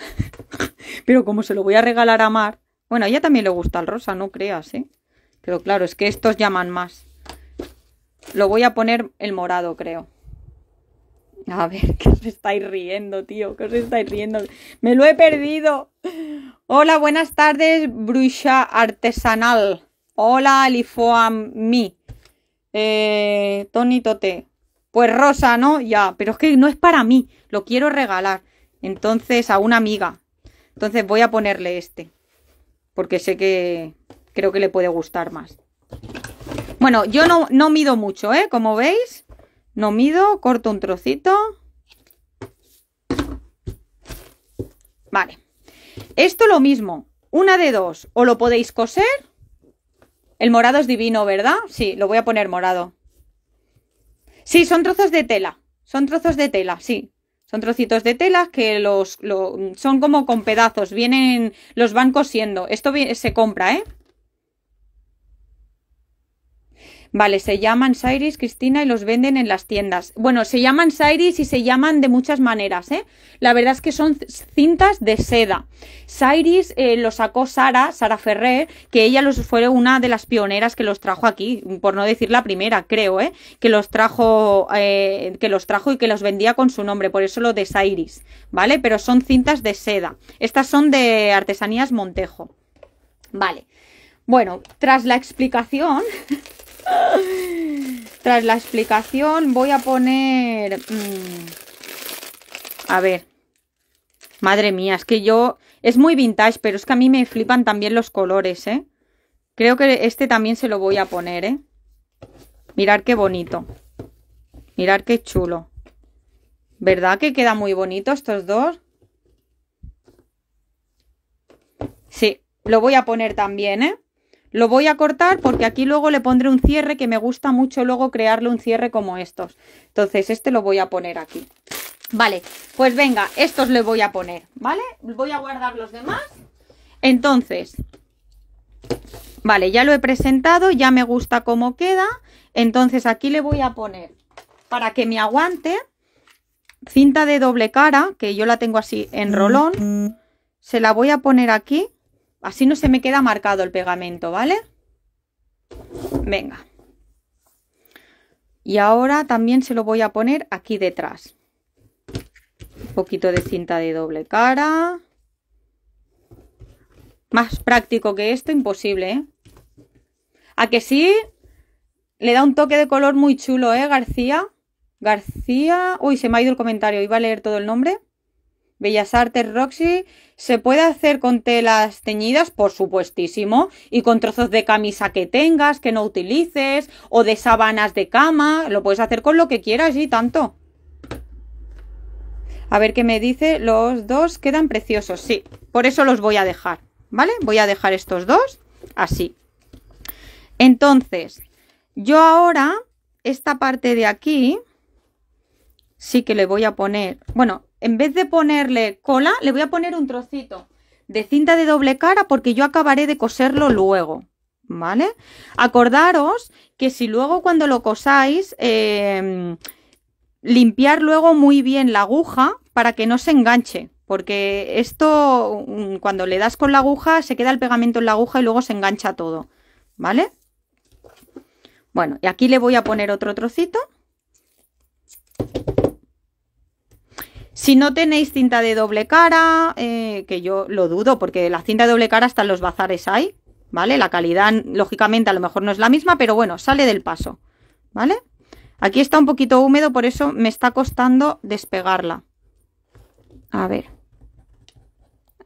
[laughs] Pero como se lo voy a regalar a Mar. Bueno, a ella también le gusta el rosa, no creas, ¿eh? Pero claro, es que estos llaman más. Lo voy a poner el morado, creo. A ver, [laughs] que os estáis riendo, tío, que os estáis riendo. Me lo he perdido. Hola, buenas tardes, bruja artesanal. Hola, Alifoam Mi. Eh, Tony Tote. Pues rosa, ¿no? Ya, pero es que no es para mí, lo quiero regalar. Entonces, a una amiga. Entonces voy a ponerle este, porque sé que creo que le puede gustar más. Bueno, yo no, no mido mucho, ¿eh? Como veis, no mido, corto un trocito. Vale. Esto lo mismo, una de dos, o lo podéis coser. El morado es divino, ¿verdad? Sí, lo voy a poner morado. Sí, son trozos de tela, son trozos de tela, sí. Son trocitos de tela que los, son como con pedazos, vienen, los van cosiendo. Esto se compra, ¿eh? Vale, se llaman Sairis, Cristina, y los venden en las tiendas. Bueno, se llaman Sairis y se llaman de muchas maneras, ¿eh? La verdad es que son cintas de seda. Sairis eh, los sacó Sara, Sara Ferrer, que ella fue una de las pioneras que los trajo aquí, por no decir la primera, creo, ¿eh? Que los trajo, eh, que los trajo y que los vendía con su nombre, por eso lo de Sairis, ¿vale? Pero son cintas de seda. Estas son de artesanías Montejo. Vale. Bueno, tras la explicación [laughs] Tras la explicación voy a poner... Mm, a ver. Madre mía, es que yo... Es muy vintage, pero es que a mí me flipan también los colores, ¿eh? Creo que este también se lo voy a poner, ¿eh? Mirar qué bonito. Mirar qué chulo. ¿Verdad que queda muy bonito estos dos? Sí, lo voy a poner también, ¿eh? Lo voy a cortar porque aquí luego le pondré un cierre que me gusta mucho luego crearle un cierre como estos. Entonces este lo voy a poner aquí. Vale, pues venga, estos le voy a poner, ¿vale? Voy a guardar los demás. Entonces, vale, ya lo he presentado, ya me gusta cómo queda. Entonces aquí le voy a poner, para que me aguante, cinta de doble cara, que yo la tengo así en rolón. Se la voy a poner aquí Así no se me queda marcado el pegamento, ¿vale? Venga. Y ahora también se lo voy a poner aquí detrás. Un poquito de cinta de doble cara. Más práctico que esto, imposible, ¿eh? A que sí, le da un toque de color muy chulo, ¿eh, García? García... Uy, se me ha ido el comentario, iba a leer todo el nombre. Bellas Artes Roxy ¿Se puede hacer con telas teñidas? Por supuestísimo. Y con trozos de camisa que tengas, que no utilices, o de sábanas de cama. Lo puedes hacer con lo que quieras y tanto. A ver qué me dice. Los dos quedan preciosos, sí. Por eso los voy a dejar, ¿vale? Voy a dejar estos dos así. Entonces, yo ahora, esta parte de aquí, sí que le voy a poner... Bueno, en vez de ponerle cola, le voy a poner un trocito de cinta de doble cara porque yo acabaré de coserlo luego, ¿vale? Acordaros que si luego cuando lo cosáis, em, limpiar luego muy bien la aguja para que no se enganche, porque esto mm, cuando le das con la aguja se queda el pegamento en la aguja y luego se engancha todo, ¿vale? Bueno, y aquí le voy a poner otro trocito si no tenéis cinta de doble cara, eh, que yo lo dudo, porque la cinta de doble cara hasta en los bazares hay, ¿vale? La calidad, lógicamente, a lo mejor no es la misma, pero bueno, sale del paso, ¿vale? Aquí está un poquito húmedo, por eso me está costando despegarla. A ver.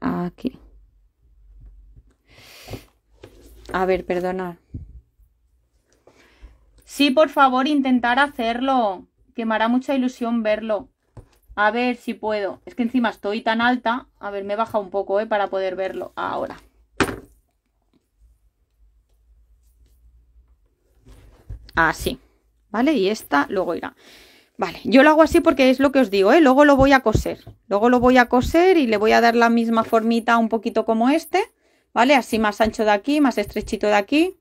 Aquí. A ver, perdona. Sí, por favor, intentar hacerlo. Quemará hará mucha ilusión verlo. A ver si puedo. Es que encima estoy tan alta. A ver, me baja un poco, ¿eh? Para poder verlo ahora. Así. Ah, ¿Vale? Y esta luego irá. Vale, yo lo hago así porque es lo que os digo, ¿eh? Luego lo voy a coser. Luego lo voy a coser y le voy a dar la misma formita un poquito como este. ¿Vale? Así más ancho de aquí, más estrechito de aquí.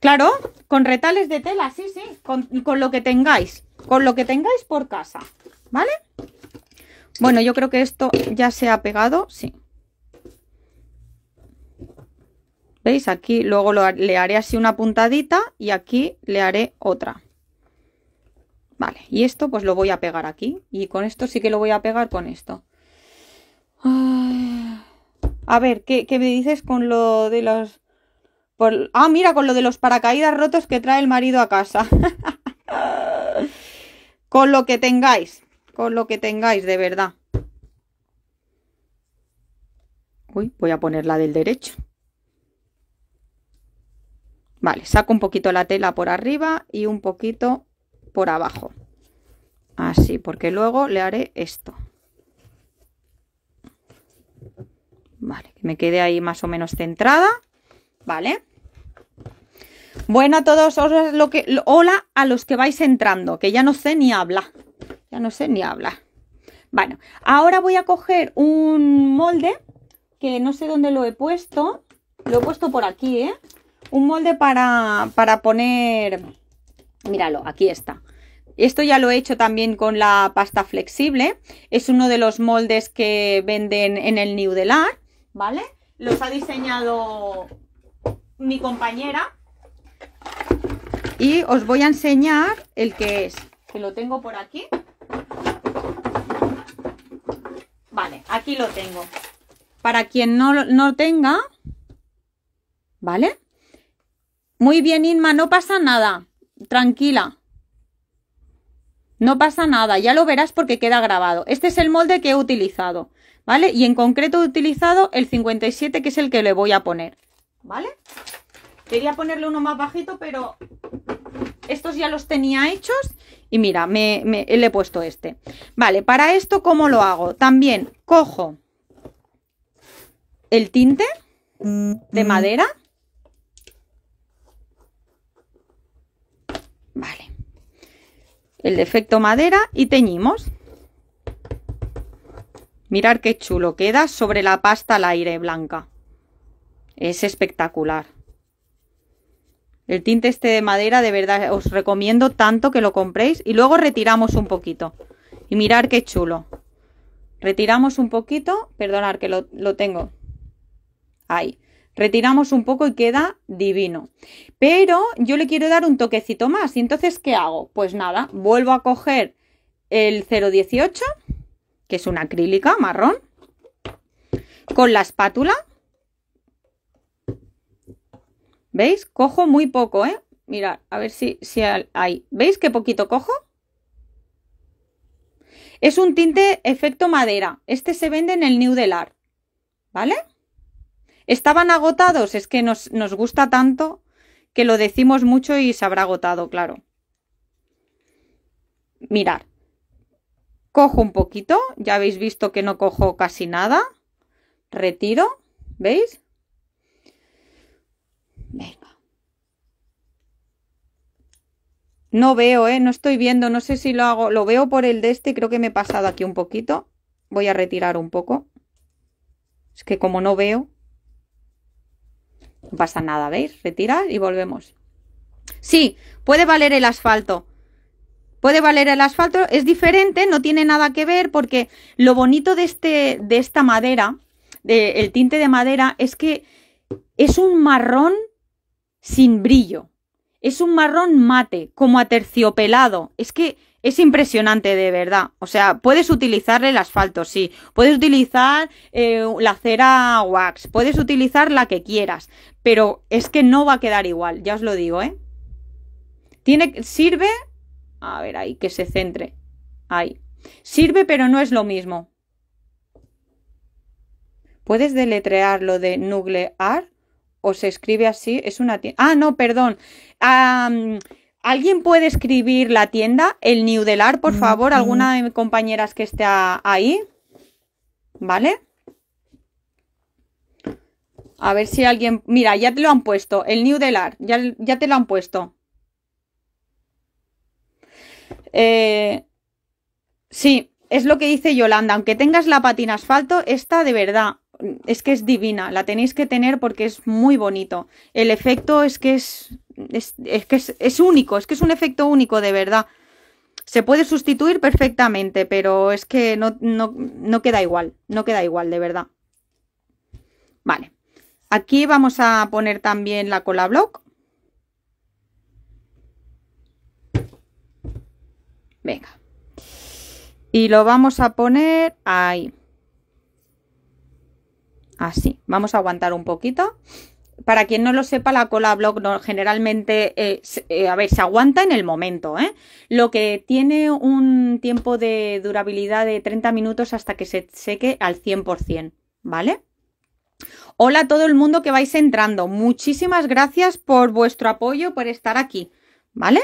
Claro, con retales de tela, sí, sí, con, con lo que tengáis con lo que tengáis por casa, ¿vale? Bueno, yo creo que esto ya se ha pegado, sí. ¿Veis? Aquí luego le haré así una puntadita y aquí le haré otra. Vale, y esto pues lo voy a pegar aquí. Y con esto sí que lo voy a pegar con esto. Ah, a ver, ¿qué, qué me dices con lo de los... Ah, mira, con lo de los paracaídas rotos que trae el marido a casa. [laughs] Con lo que tengáis. Con lo que tengáis, de verdad. Uy, voy a poner la del derecho. Vale, saco un poquito la tela por arriba y un poquito por abajo. Así, porque luego le haré esto. Vale, que me quede ahí más o menos centrada. Vale. Bueno a todos, lo que, hola a los que vais entrando, que ya no sé ni habla, ya no sé ni habla. Bueno, ahora voy a coger un molde, que no sé dónde lo he puesto, lo he puesto por aquí, ¿eh? Un molde para, para poner, míralo, aquí está. Esto ya lo he hecho también con la pasta flexible, es uno de los moldes que venden en el New Delar, ¿vale? Los ha diseñado mi compañera, y os voy a enseñar el que es que lo tengo por aquí vale, aquí lo tengo para quien no, no tenga vale muy bien Inma, no pasa nada tranquila no pasa nada, ya lo verás porque queda grabado este es el molde que he utilizado ¿vale? y en concreto he utilizado el 57 que es el que le voy a poner ¿vale? Quería ponerle uno más bajito, pero estos ya los tenía hechos y mira, me, le he puesto este. Vale, para esto, ¿cómo lo hago? También cojo el tinte de mm. madera. Vale. El defecto madera y teñimos. Mirar qué chulo queda sobre la pasta al aire blanca. Es espectacular. El tinte este de madera, de verdad, os recomiendo tanto que lo compréis. Y luego retiramos un poquito. Y mirar qué chulo. Retiramos un poquito. Perdonar que lo, lo tengo. Ahí. Retiramos un poco y queda divino. Pero yo le quiero dar un toquecito más. ¿Y entonces qué hago? Pues nada, vuelvo a coger el 018, que es una acrílica marrón, con la espátula ¿Veis? Cojo muy poco, ¿eh? Mirad, a ver si, hay. ¿Veis qué poquito cojo? Es un tinte efecto madera. Este se vende en el New Delar. ¿Vale? Estaban agotados, es que nos, nos gusta tanto que lo decimos mucho y se habrá agotado, claro. Mirad. Cojo un poquito, ya habéis visto que no cojo casi nada. Retiro, ¿veis? No veo, ¿eh? No estoy viendo. No sé si lo hago. Lo veo por el de este. Creo que me he pasado aquí un poquito. Voy a retirar un poco. Es que como no veo... No pasa nada, ¿veis? Retirar y volvemos. Sí, puede valer el asfalto. Puede valer el asfalto. Es diferente, no tiene nada que ver porque lo bonito de, este, de esta madera, del el tinte de madera, es que es un marrón sin brillo. Es un marrón mate, como aterciopelado. Es que es impresionante de verdad. O sea, puedes utilizar el asfalto, sí. Puedes utilizar eh, la cera wax. Puedes utilizar la que quieras. Pero es que no va a quedar igual, ya os lo digo, ¿eh? Tiene, sirve. A ver, ahí que se centre. Ahí. Sirve, pero no es lo mismo. ¿Puedes deletrear lo de Art o se escribe así, es una tienda. Ah, no, perdón. ¿Alguien puede escribir la tienda? El New Delar, por favor, alguna de mis compañeras que esté ahí. ¿Vale? A ver si alguien. Mira, ya te lo han puesto. El New ya, ya te lo han puesto. Eh, sí, es lo que dice Yolanda. Aunque tengas la patina asfalto, esta de verdad es que es divina, la tenéis que tener porque es muy bonito. El efecto es que es, es, que es, es, único, es que es un efecto único de verdad. Se puede sustituir perfectamente, pero es que no, no, no queda igual, no queda igual, de verdad. Vale, aquí vamos a poner también la cola block. Venga. Y lo vamos a poner ahí así. Vamos a aguantar un poquito. Para quien no lo sepa, la cola blog no, generalmente, eh, eh, a ver, se aguanta en el momento, ¿eh? Lo que tiene un tiempo de durabilidad de 30 minutos hasta que se seque al 100%, ¿vale? Hola a todo el mundo que vais entrando. Muchísimas gracias por vuestro apoyo, por estar aquí, ¿vale?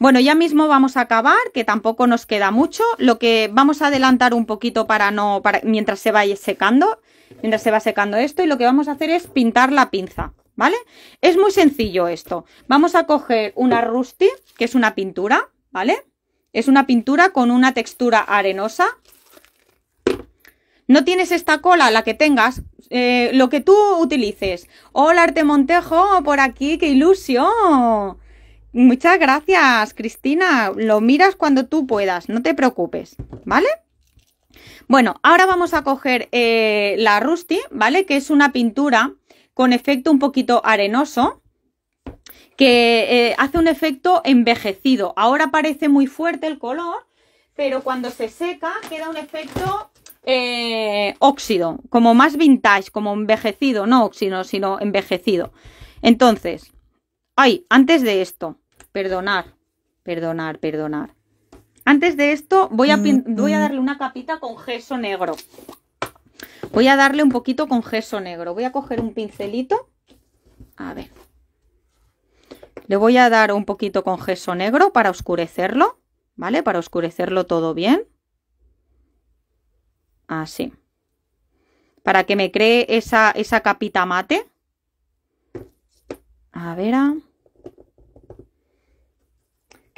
Bueno, ya mismo vamos a acabar, que tampoco nos queda mucho. Lo que vamos a adelantar un poquito para no, para, mientras se vaya secando, mientras se va secando esto, y lo que vamos a hacer es pintar la pinza, ¿vale? Es muy sencillo esto. Vamos a coger una rusty, que es una pintura, ¿vale? Es una pintura con una textura arenosa. No tienes esta cola, la que tengas, eh, lo que tú utilices. Hola Arte Montejo, por aquí, qué ilusión. Muchas gracias, Cristina. Lo miras cuando tú puedas, no te preocupes, ¿vale? Bueno, ahora vamos a coger eh, la Rusty, ¿vale? Que es una pintura con efecto un poquito arenoso, que eh, hace un efecto envejecido. Ahora parece muy fuerte el color, pero cuando se seca queda un efecto eh, óxido, como más vintage, como envejecido, no óxido, sino envejecido. Entonces, ay, antes de esto, perdonar, perdonar, perdonar. Antes de esto voy a, mm, mm. darle una capita con gesso negro. Voy a darle un poquito con gesso negro. Voy a coger un pincelito. A ver. Le voy a dar un poquito con gesso negro para oscurecerlo. ¿Vale? Para oscurecerlo todo bien. Así. Para que me cree esa, esa capita mate. A ver. Ah.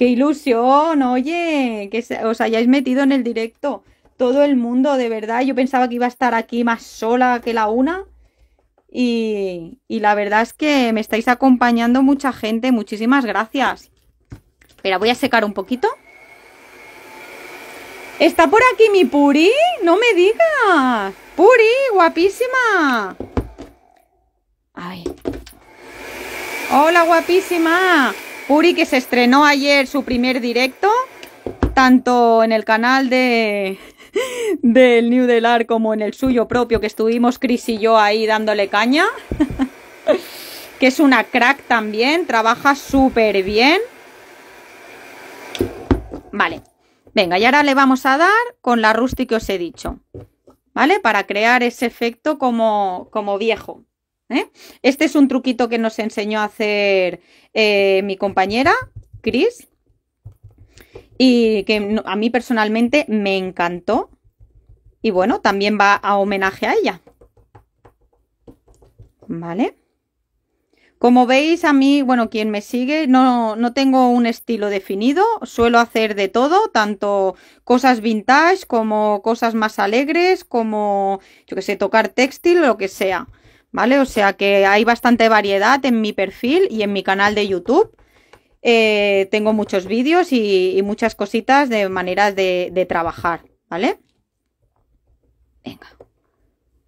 ¡Qué ilusión! Oye, que os hayáis metido en el directo. Todo el mundo, de verdad. Yo pensaba que iba a estar aquí más sola que la una. Y, y la verdad es que me estáis acompañando mucha gente. Muchísimas gracias. Espera, voy a secar un poquito. ¿Está por aquí mi Puri? No me digas. Puri, guapísima. Ay. Hola, guapísima. Uri que se estrenó ayer su primer directo, tanto en el canal de [laughs] del New Delar como en el suyo propio, que estuvimos Chris y yo ahí dándole caña, [laughs] que es una crack también, trabaja súper bien. Vale, venga, y ahora le vamos a dar con la rusty que os he dicho, ¿vale? Para crear ese efecto como, como viejo. ¿eh? Este es un truquito que nos enseñó a hacer eh, mi compañera, Chris, y que a mí personalmente me encantó. Y bueno, también va a homenaje a ella. ¿Vale? Como veis, a mí, bueno, quien me sigue, no, no, tengo un estilo definido, suelo hacer de todo, tanto cosas vintage como cosas más alegres, como, yo que sé, tocar textil, lo que sea. ¿vale? O sea que hay bastante variedad en mi perfil y en mi canal de YouTube. Eh, tengo muchos vídeos y, muchas cositas de maneras de, de trabajar, ¿vale? Venga.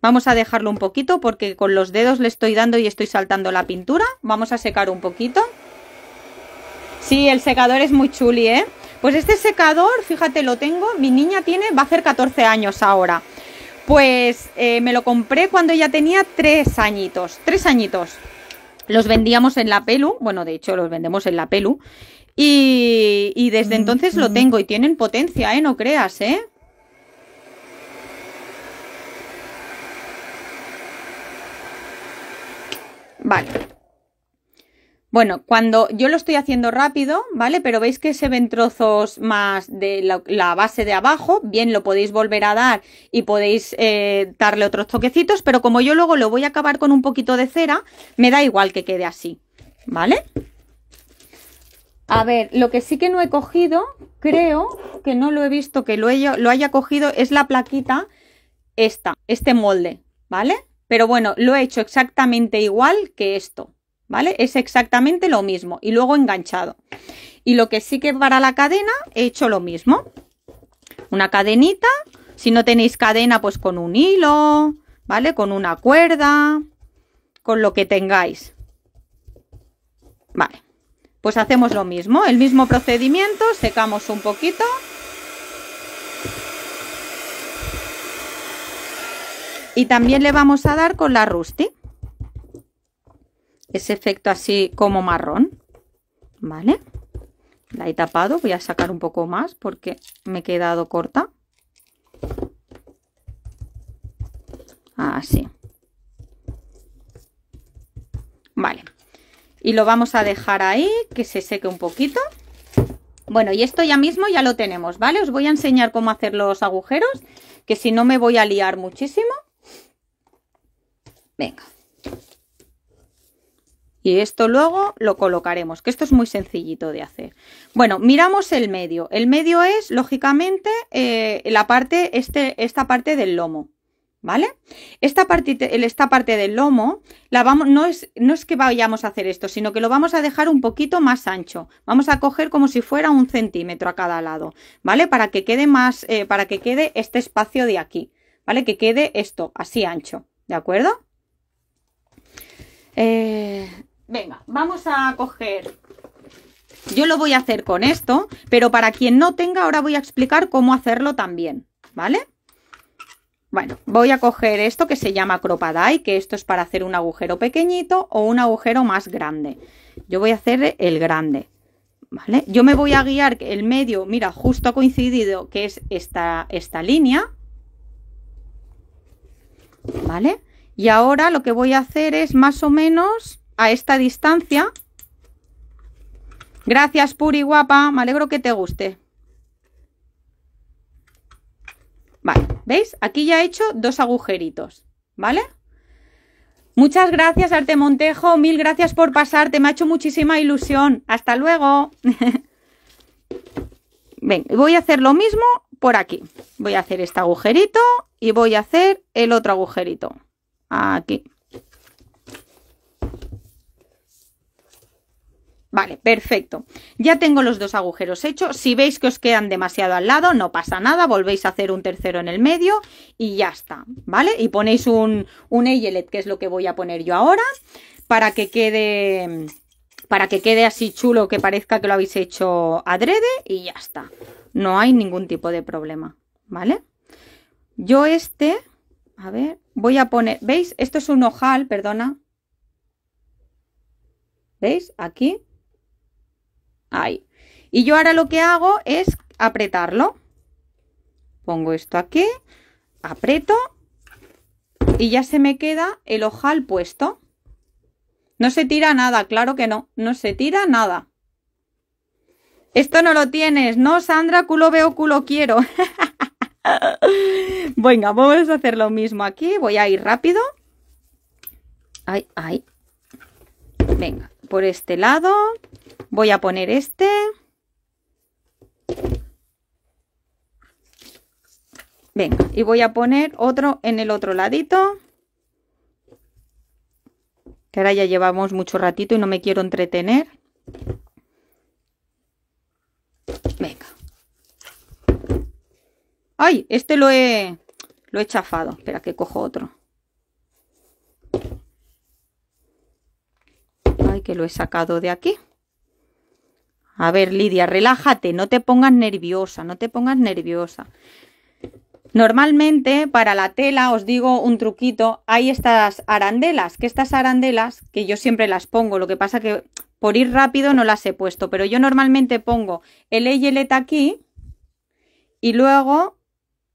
Vamos a dejarlo un poquito porque con los dedos le estoy dando y estoy saltando la pintura. Vamos a secar un poquito. Sí, el secador es muy chuli, ¿eh? Pues este secador, fíjate, lo tengo. Mi niña tiene, va a hacer 14 años ahora. Pues eh, me lo compré cuando ya tenía tres añitos. Tres añitos. Los vendíamos en la Pelu. Bueno, de hecho, los vendemos en la Pelu. Y, y desde entonces lo mm-hmm. tengo. Y tienen potencia, ¿eh? No creas, ¿eh? Vale. Bueno, cuando yo lo estoy haciendo rápido, ¿vale? Pero veis que se ven trozos más de la, base de abajo, bien lo podéis volver a dar y podéis eh, darle otros toquecitos, pero como yo luego lo voy a acabar con un poquito de cera, me da igual que quede así, ¿vale? A ver, lo que sí que no he cogido, creo que no lo he visto que lo haya cogido, es la plaquita esta, este molde, ¿vale? Pero bueno, lo he hecho exactamente igual que esto, ¿vale? Es exactamente lo mismo y luego enganchado. Y lo que sí que para la cadena he hecho lo mismo. Una cadenita, si no tenéis cadena pues con un hilo, ¿vale? Con una cuerda, con lo que tengáis. Vale, pues hacemos lo mismo, el mismo procedimiento, secamos un poquito. Y también le vamos a dar con la rusty ese efecto así como marrón, ¿vale? La he tapado, voy a sacar un poco más porque me he quedado corta. Así. Vale. Y lo vamos a dejar ahí, que se seque un poquito. Bueno, y esto ya mismo ya lo tenemos, ¿vale? Os voy a enseñar cómo hacer los agujeros, que si no me voy a liar muchísimo. Venga, y esto luego lo colocaremos, que esto es muy sencillito de hacer. Bueno, miramos el medio. El medio es, lógicamente, eh, la parte, este, esta parte del lomo. ¿Vale? Esta parte, esta parte del lomo, la vamos, no, es, no es que vayamos a hacer esto, sino que lo vamos a dejar un poquito más ancho. Vamos a coger como si fuera un centímetro a cada lado, ¿vale? Para que quede más, eh, para que quede este espacio de aquí, ¿vale? Que quede esto así ancho, ¿de acuerdo? Eh, Venga, vamos a coger... Yo lo voy a hacer con esto, pero para quien no tenga, ahora voy a explicar cómo hacerlo también, ¿vale? Bueno, voy a coger esto que se llama cropadai, que esto es para hacer un agujero pequeñito o un agujero más grande. Yo voy a hacer el grande, ¿vale? Yo me voy a guiar el medio, mira, justo ha coincidido que es esta, esta línea, ¿vale? Y ahora lo que voy a hacer es más o menos a esta distancia. Gracias, Puri, guapa. Me alegro que te guste. Vale, ¿veis? Aquí ya he hecho dos agujeritos, ¿vale? Muchas gracias, Arte Montejo. Mil gracias por pasarte. Me ha hecho muchísima ilusión. Hasta luego. [laughs] Ven, voy a hacer lo mismo por aquí. Voy a hacer este agujerito y voy a hacer el otro agujerito. Aquí. Vale, perfecto. Ya tengo los dos agujeros hechos. Si veis que os quedan demasiado al lado, no pasa nada. Volvéis a hacer un tercero en el medio y ya está, ¿vale? Y ponéis un, un eyelet, que es lo que voy a poner yo ahora, para que quede para que quede así chulo, que parezca que lo habéis hecho adrede y ya está. No hay ningún tipo de problema, ¿vale? Yo este, a ver, voy a poner, ¿veis? Esto es un ojal, perdona. ¿Veis? Aquí Ahí. Y yo ahora lo que hago es apretarlo. Pongo esto aquí, aprieto y ya se me queda el ojal puesto. No se tira nada, claro que no, no se tira nada. Esto no lo tienes, ¿no, Sandra? Culo veo, culo quiero. [laughs] Venga, vamos a hacer lo mismo aquí. Voy a ir rápido. Ay, ay. Venga, por este lado. Voy a poner este. Venga, y voy a poner otro en el otro ladito. Que ahora ya llevamos mucho ratito y no me quiero entretener. Venga. ¡Ay! Este lo he, lo he chafado. Espera que cojo otro. Ay, que lo he sacado de aquí. A ver, Lidia, relájate, no te pongas nerviosa, no te pongas nerviosa. Normalmente para la tela, os digo un truquito, hay estas arandelas, que estas arandelas, que yo siempre las pongo, lo que pasa que por ir rápido no las he puesto, pero yo normalmente pongo el eyelet aquí y luego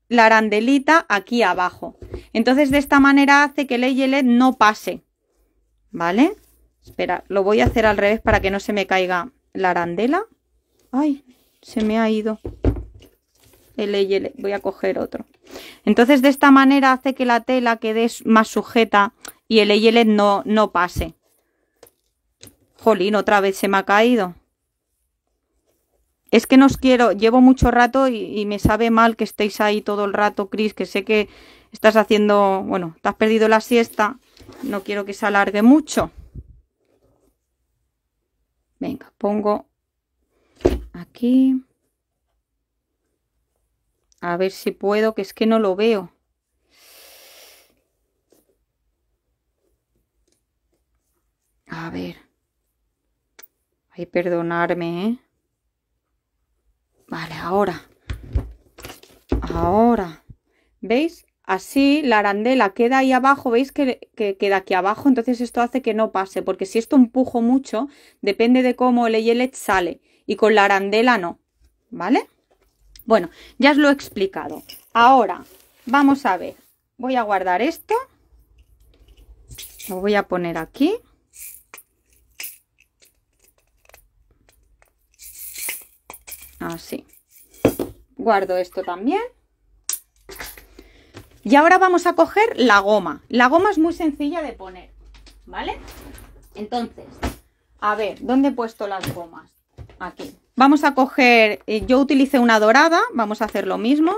la arandelita aquí abajo. Entonces de esta manera hace que el eyelet no pase, ¿vale? Espera, lo voy a hacer al revés para que no se me caiga la arandela. Ay, se me ha ido. el eyele. Voy a coger otro. Entonces de esta manera hace que la tela quede más sujeta y el eyele no, no pase. Jolín, otra vez se me ha caído. Es que no os quiero, llevo mucho rato y, y me sabe mal que estéis ahí todo el rato, Cris, que sé que estás haciendo, bueno, te has perdido la siesta, no quiero que se alargue mucho. Venga, pongo aquí. A ver si puedo, que es que no lo veo. A ver. Hay perdonarme, ¿eh? Vale, ahora. Ahora. ¿Veis? Así la arandela queda ahí abajo, veis que, queda aquí abajo, entonces esto hace que no pase, porque si esto empujo mucho, depende de cómo el eyelet sale, y con la arandela no, ¿vale? Bueno, ya os lo he explicado. Ahora, vamos a ver, voy a guardar esto, lo voy a poner aquí. Así. Guardo esto también. Y ahora vamos a coger la goma. La goma es muy sencilla de poner, ¿vale? Entonces, a ver, ¿dónde he puesto las gomas? Aquí. Vamos a coger, eh, yo utilicé una dorada, vamos a hacer lo mismo.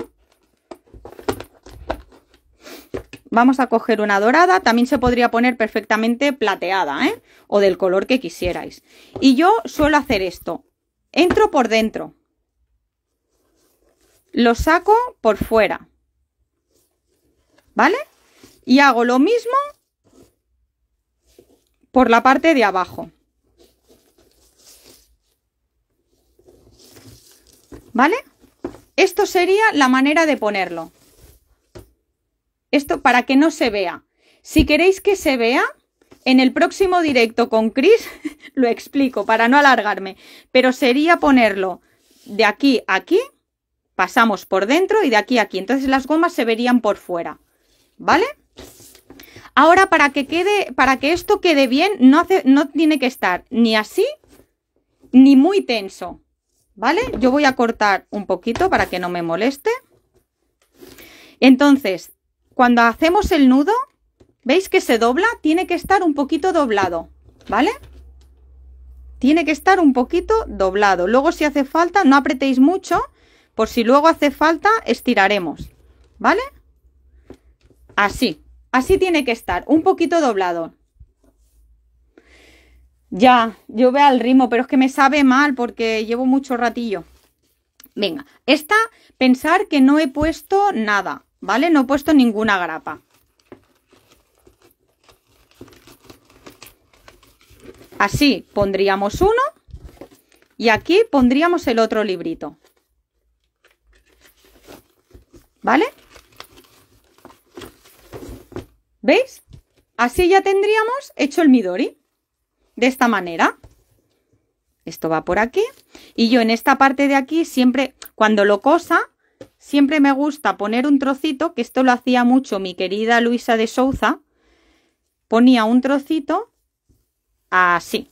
Vamos a coger una dorada, también se podría poner perfectamente plateada, ¿eh? O del color que quisierais. Y yo suelo hacer esto. Entro por dentro. Lo saco por fuera. ¿vale? Y hago lo mismo por la parte de abajo. ¿Vale? Esto sería la manera de ponerlo. Esto para que no se vea. Si queréis que se vea, en el próximo directo con Chris [laughs] lo explico para no alargarme. Pero sería ponerlo de aquí a aquí, pasamos por dentro y de aquí a aquí. Entonces las gomas se verían por fuera. ¿vale? Ahora, para que quede, para que esto quede bien, no, tiene que estar ni así ni muy tenso, ¿vale? Yo voy a cortar un poquito para que no me moleste. Entonces, cuando hacemos el nudo, ¿veis que se dobla? Tiene que estar un poquito doblado, ¿vale? Tiene que estar un poquito doblado. Luego, si hace falta, no apretéis mucho, por si luego hace falta, estiraremos, ¿vale? vale Así, así tiene que estar, un poquito doblado. Ya, yo veo al ritmo, pero es que me sabe mal porque llevo mucho ratillo. Venga, esta, pensar que no he puesto nada, ¿vale? No he puesto ninguna grapa. Así pondríamos uno y aquí pondríamos el otro librito. ¿Vale? ¿Veis? Así ya tendríamos hecho el Midori. De esta manera. Esto va por aquí. Y yo en esta parte de aquí siempre, cuando lo cosa, siempre me gusta poner un trocito, que esto lo hacía mucho mi querida Luisa de Souza. Ponía un trocito así.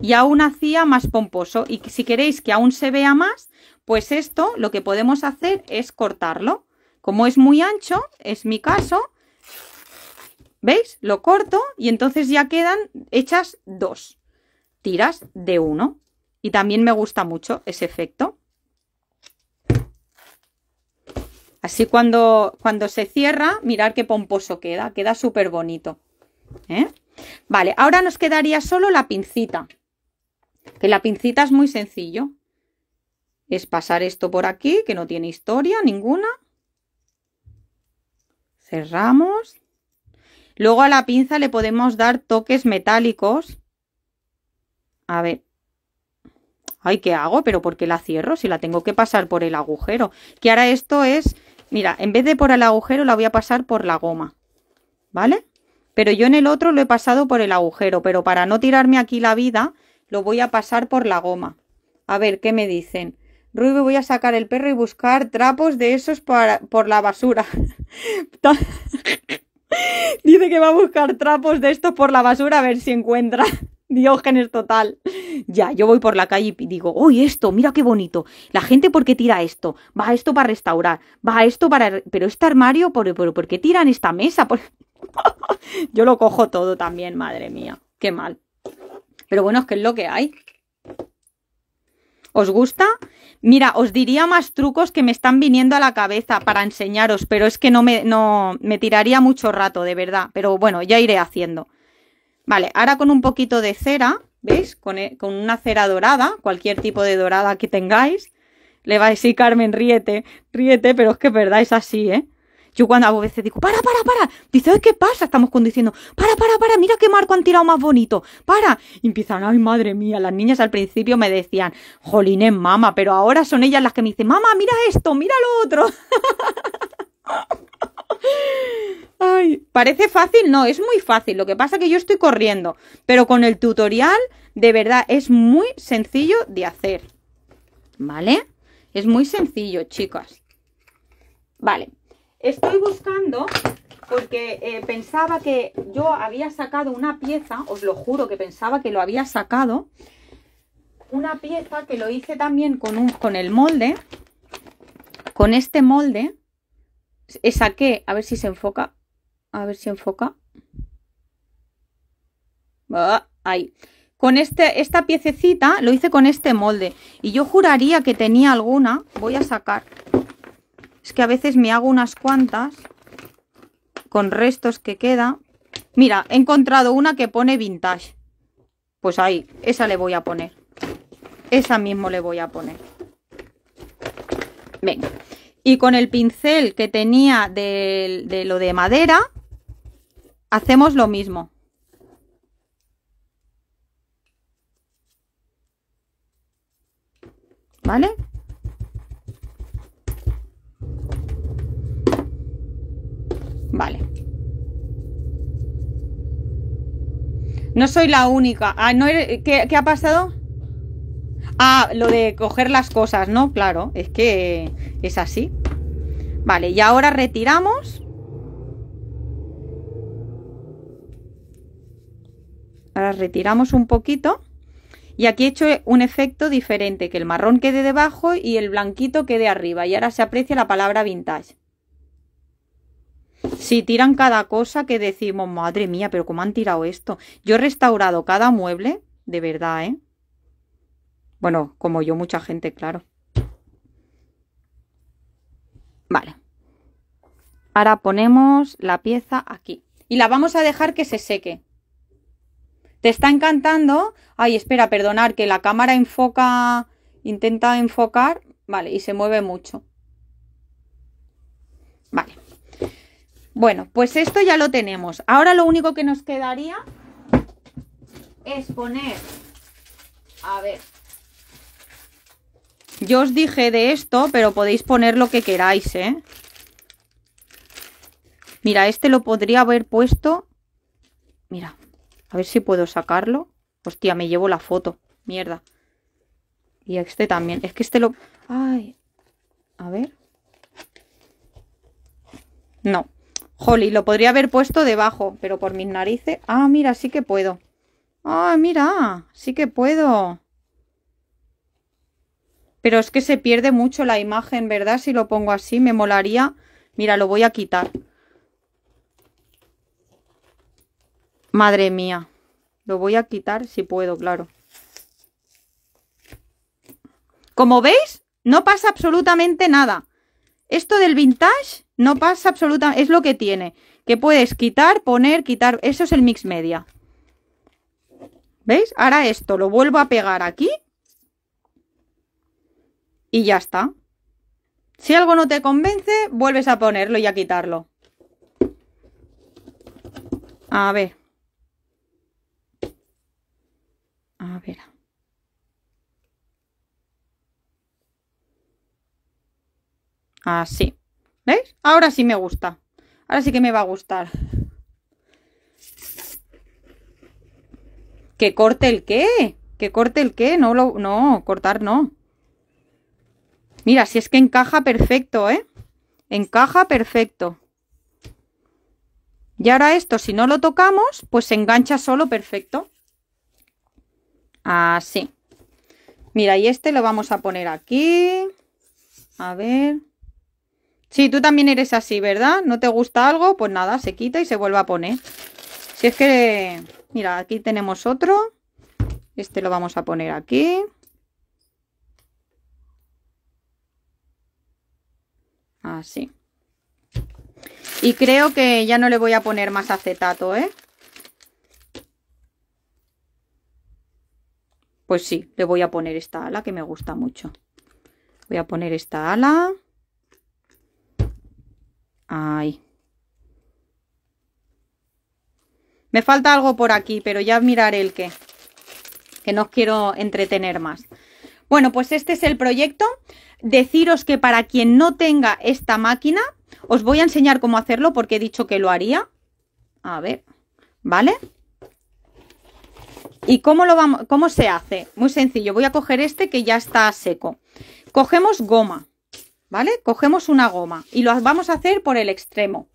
Y aún hacía más pomposo. Y si queréis que aún se vea más, pues esto lo que podemos hacer es cortarlo. Como es muy ancho, es mi caso, ¿Veis? Lo corto y entonces ya quedan hechas dos tiras de uno. Y también me gusta mucho ese efecto. Así cuando, cuando se cierra, mirar qué pomposo queda. Queda súper bonito. ¿eh? Vale, ahora nos quedaría solo la pincita. Que la pincita es muy sencillo. Es pasar esto por aquí, que no tiene historia ninguna. Cerramos. Luego a la pinza le podemos dar toques metálicos. A ver. Ay, ¿qué hago? ¿Pero por qué la cierro? Si la tengo que pasar por el agujero. Que ahora esto es... Mira, en vez de por el agujero la voy a pasar por la goma. ¿Vale? Pero yo en el otro lo he pasado por el agujero. Pero para no tirarme aquí la vida, lo voy a pasar por la goma. A ver, ¿qué me dicen? Rube, voy a sacar el perro y buscar trapos de esos para, por la basura. [laughs] [laughs] Dice que va a buscar trapos de estos por la basura a ver si encuentra. [laughs] Diógenes total. Ya, yo voy por la calle y digo, uy, esto, mira qué bonito. La gente, ¿por qué tira esto? Va esto para restaurar, va esto para... Pero este armario, ¿por, qué tiran esta mesa? [laughs] yo lo cojo todo también, madre mía. Qué mal. Pero bueno, es que es lo que hay. ¿Os gusta? Mira, os diría más trucos que me están viniendo a la cabeza para enseñaros, pero es que no me, no, me tiraría mucho rato, de verdad. Pero bueno, ya iré haciendo. Vale, ahora con un poquito de cera, ¿veis? Con, eh, con una cera dorada, cualquier tipo de dorada que tengáis. Le vais a decir, Carmen, ríete, ríete, pero es que es verdad, es así, ¿eh? Yo cuando a veces digo, para, para, para, dice, ¿qué pasa? Estamos conduciendo, para, para, para, mira qué marco han tirado más bonito, para. Y empiezan, ay, madre mía, las niñas al principio me decían, jolines, mamá, pero ahora son ellas las que me dicen, mamá, mira esto, mira lo otro. [laughs] Ay, parece fácil, no, es muy fácil. Lo que pasa que yo estoy corriendo, pero con el tutorial, de verdad, es muy sencillo de hacer. ¿Vale? Es muy sencillo, chicas. Vale, Estoy buscando porque eh, pensaba que yo había sacado una pieza, os lo juro que pensaba que lo había sacado, una pieza que lo hice también con, un, con el molde, con este molde, eh, saqué, a ver si se enfoca, a ver si enfoca, ah, ahí, con este, esta piececita lo hice con este molde y yo juraría que tenía alguna, voy a sacar, es que a veces me hago unas cuantas con restos que queda. Mira, he encontrado una que pone vintage. Pues ahí, esa le voy a poner. Esa mismo le voy a poner. Venga. Y con el pincel que tenía de, de lo de madera, hacemos lo mismo. ¿Vale? No soy la única. Ah, ¿Qué, ¿Qué, ha pasado? Ah, lo de coger las cosas, ¿no? Claro, es que es así. Vale, y ahora retiramos. Ahora retiramos un poquito. Y aquí he hecho un efecto diferente, que el marrón quede debajo y el blanquito quede arriba. Y ahora se aprecia la palabra vintage. Si tiran cada cosa que decimos, madre mía, pero ¿cómo han tirado esto? Yo he restaurado cada mueble, de verdad, ¿eh? Bueno, como yo, mucha gente, claro. Vale. Ahora ponemos la pieza aquí. Y la vamos a dejar que se seque. ¿Te está encantando? Ay, espera, perdonar, que la cámara enfoca, intenta enfocar, vale, y se mueve mucho. Vale. Bueno, pues esto ya lo tenemos. Ahora lo único que nos quedaría es poner... A ver. Yo os dije de esto, pero podéis poner lo que queráis, ¿eh? Mira, este lo podría haber puesto... Mira, a ver si puedo sacarlo. Hostia, me llevo la foto. Mierda. Y este también. Es que este lo... A ver. No. Jolly, lo podría haber puesto debajo, pero por mis narices... Ah, mira, sí que puedo. Ah, mira, sí que puedo. Pero es que se pierde mucho la imagen, ¿verdad? Si lo pongo así, me molaría... Mira, lo voy a quitar. Madre mía. Lo voy a quitar si puedo, claro. Como veis, no pasa absolutamente nada. Esto del vintage no pasa absolutamente, es lo que tiene, que puedes quitar, poner, quitar, eso es el mix media. ¿Veis? Ahora esto lo vuelvo a pegar aquí y ya está. Si algo no te convence, vuelves a ponerlo y a quitarlo. A ver. A ver. Así. ¿Veis? Ahora sí me gusta. Ahora sí que me va a gustar. ¿Que corte el qué? ¿Que corte el qué? No, lo, no, cortar no. Mira, si es que encaja perfecto, ¿eh? Encaja perfecto. Y ahora esto, si no lo tocamos, pues se engancha solo perfecto. Así. Mira, y este lo vamos a poner aquí. A ver. Sí, tú también eres así, ¿verdad? No te gusta algo, pues nada, se quita y se vuelve a poner. Si es que, mira, aquí tenemos otro. Este lo vamos a poner aquí. Así. Y creo que ya no le voy a poner más acetato, ¿eh? Pues sí, le voy a poner esta ala que me gusta mucho. Voy a poner esta ala. Ay. Me falta algo por aquí, pero ya miraré el que Que no os quiero entretener más. Bueno, pues este es el proyecto. Deciros que para quien no tenga esta máquina, os voy a enseñar cómo hacerlo porque he dicho que lo haría. A ver, ¿vale? ¿Y cómo, lo cómo se hace? Muy sencillo, voy a coger este que ya está seco. Cogemos goma, ¿vale? Cogemos una goma y lo vamos a hacer por el extremo.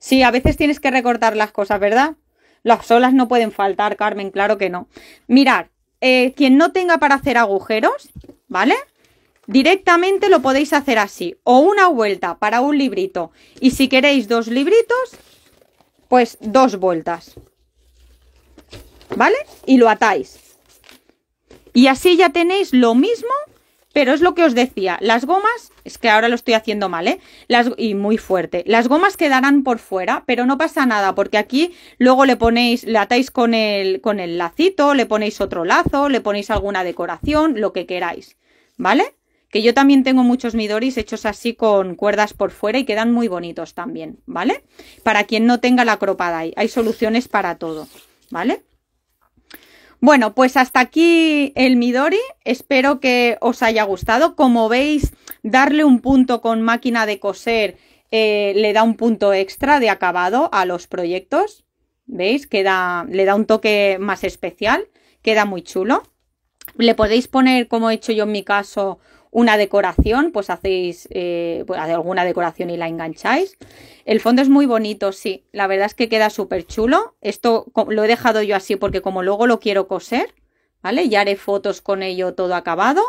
Sí, a veces tienes que recortar las cosas, ¿verdad? Las solas no pueden faltar, Carmen, claro que no. Mirad, eh, quien no tenga para hacer agujeros, ¿vale? Directamente lo podéis hacer así, o una vuelta para un librito. Y si queréis dos libritos, pues dos vueltas. ¿Vale? Y lo atáis. Y así ya tenéis lo mismo pero es lo que os decía, las gomas, es que ahora lo estoy haciendo mal, ¿eh? Las, y muy fuerte. Las gomas quedarán por fuera, pero no pasa nada, porque aquí luego le ponéis, le atáis con el, con el lacito, le ponéis otro lazo, le ponéis alguna decoración, lo que queráis, ¿vale? Que yo también tengo muchos midoris hechos así con cuerdas por fuera y quedan muy bonitos también, ¿vale? Para quien no tenga la cropada ahí, hay soluciones para todo, ¿vale? Bueno, pues hasta aquí el Midori. Espero que os haya gustado. Como veis, darle un punto con máquina de coser eh, le da un punto extra de acabado a los proyectos. ¿Veis? Queda, le da un toque más especial. Queda muy chulo. Le podéis poner, como he hecho yo en mi caso, una decoración, pues hacéis eh, pues, alguna decoración y la engancháis. El fondo es muy bonito, sí, la verdad es que queda súper chulo. Esto lo he dejado yo así porque como luego lo quiero coser, ¿vale? Ya haré fotos con ello todo acabado.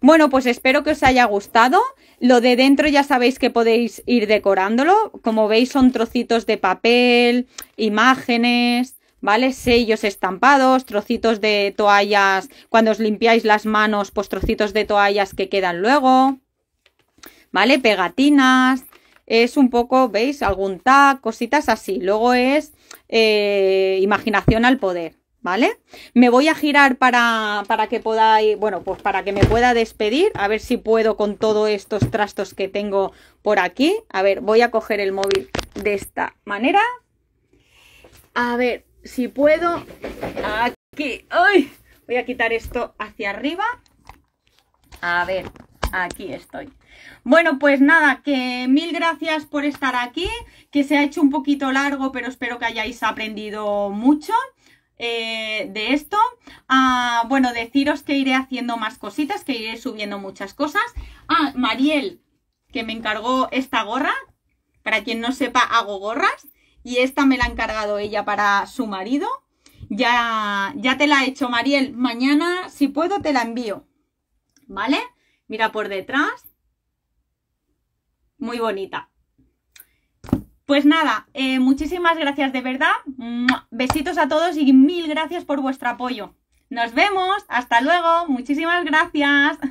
Bueno, pues espero que os haya gustado. Lo de dentro ya sabéis que podéis ir decorándolo. Como veis son trocitos de papel, imágenes, ¿vale? Sellos estampados, trocitos de toallas, cuando os limpiáis las manos, pues trocitos de toallas que quedan luego, ¿vale? Pegatinas, es un poco, ¿veis? Algún tag, cositas así. Luego es eh, imaginación al poder. ¿Vale? Me voy a girar para, para que podáis, bueno, pues para que me pueda despedir, a ver si puedo con todos estos trastos que tengo por aquí. A ver, voy a coger el móvil de esta manera. A ver, si puedo, aquí, ¡ay! voy a quitar esto hacia arriba, a ver, aquí estoy. Bueno, pues nada, que mil gracias por estar aquí, que se ha hecho un poquito largo, pero espero que hayáis aprendido mucho. Eh, de esto. Ah, bueno, deciros que iré haciendo más cositas, que iré subiendo muchas cosas. Ah, Mariel, que me encargó esta gorra. Para quien no sepa, hago gorras y esta me la ha encargado ella para su marido. Ya, ya te la he hecho, Mariel. Mañana, si puedo, te la envío. ¿Vale? Mira por detrás. Muy bonita. Pues nada, eh, muchísimas gracias de verdad. Besitos a todos y mil gracias por vuestro apoyo. Nos vemos. Hasta luego. Muchísimas gracias. [laughs]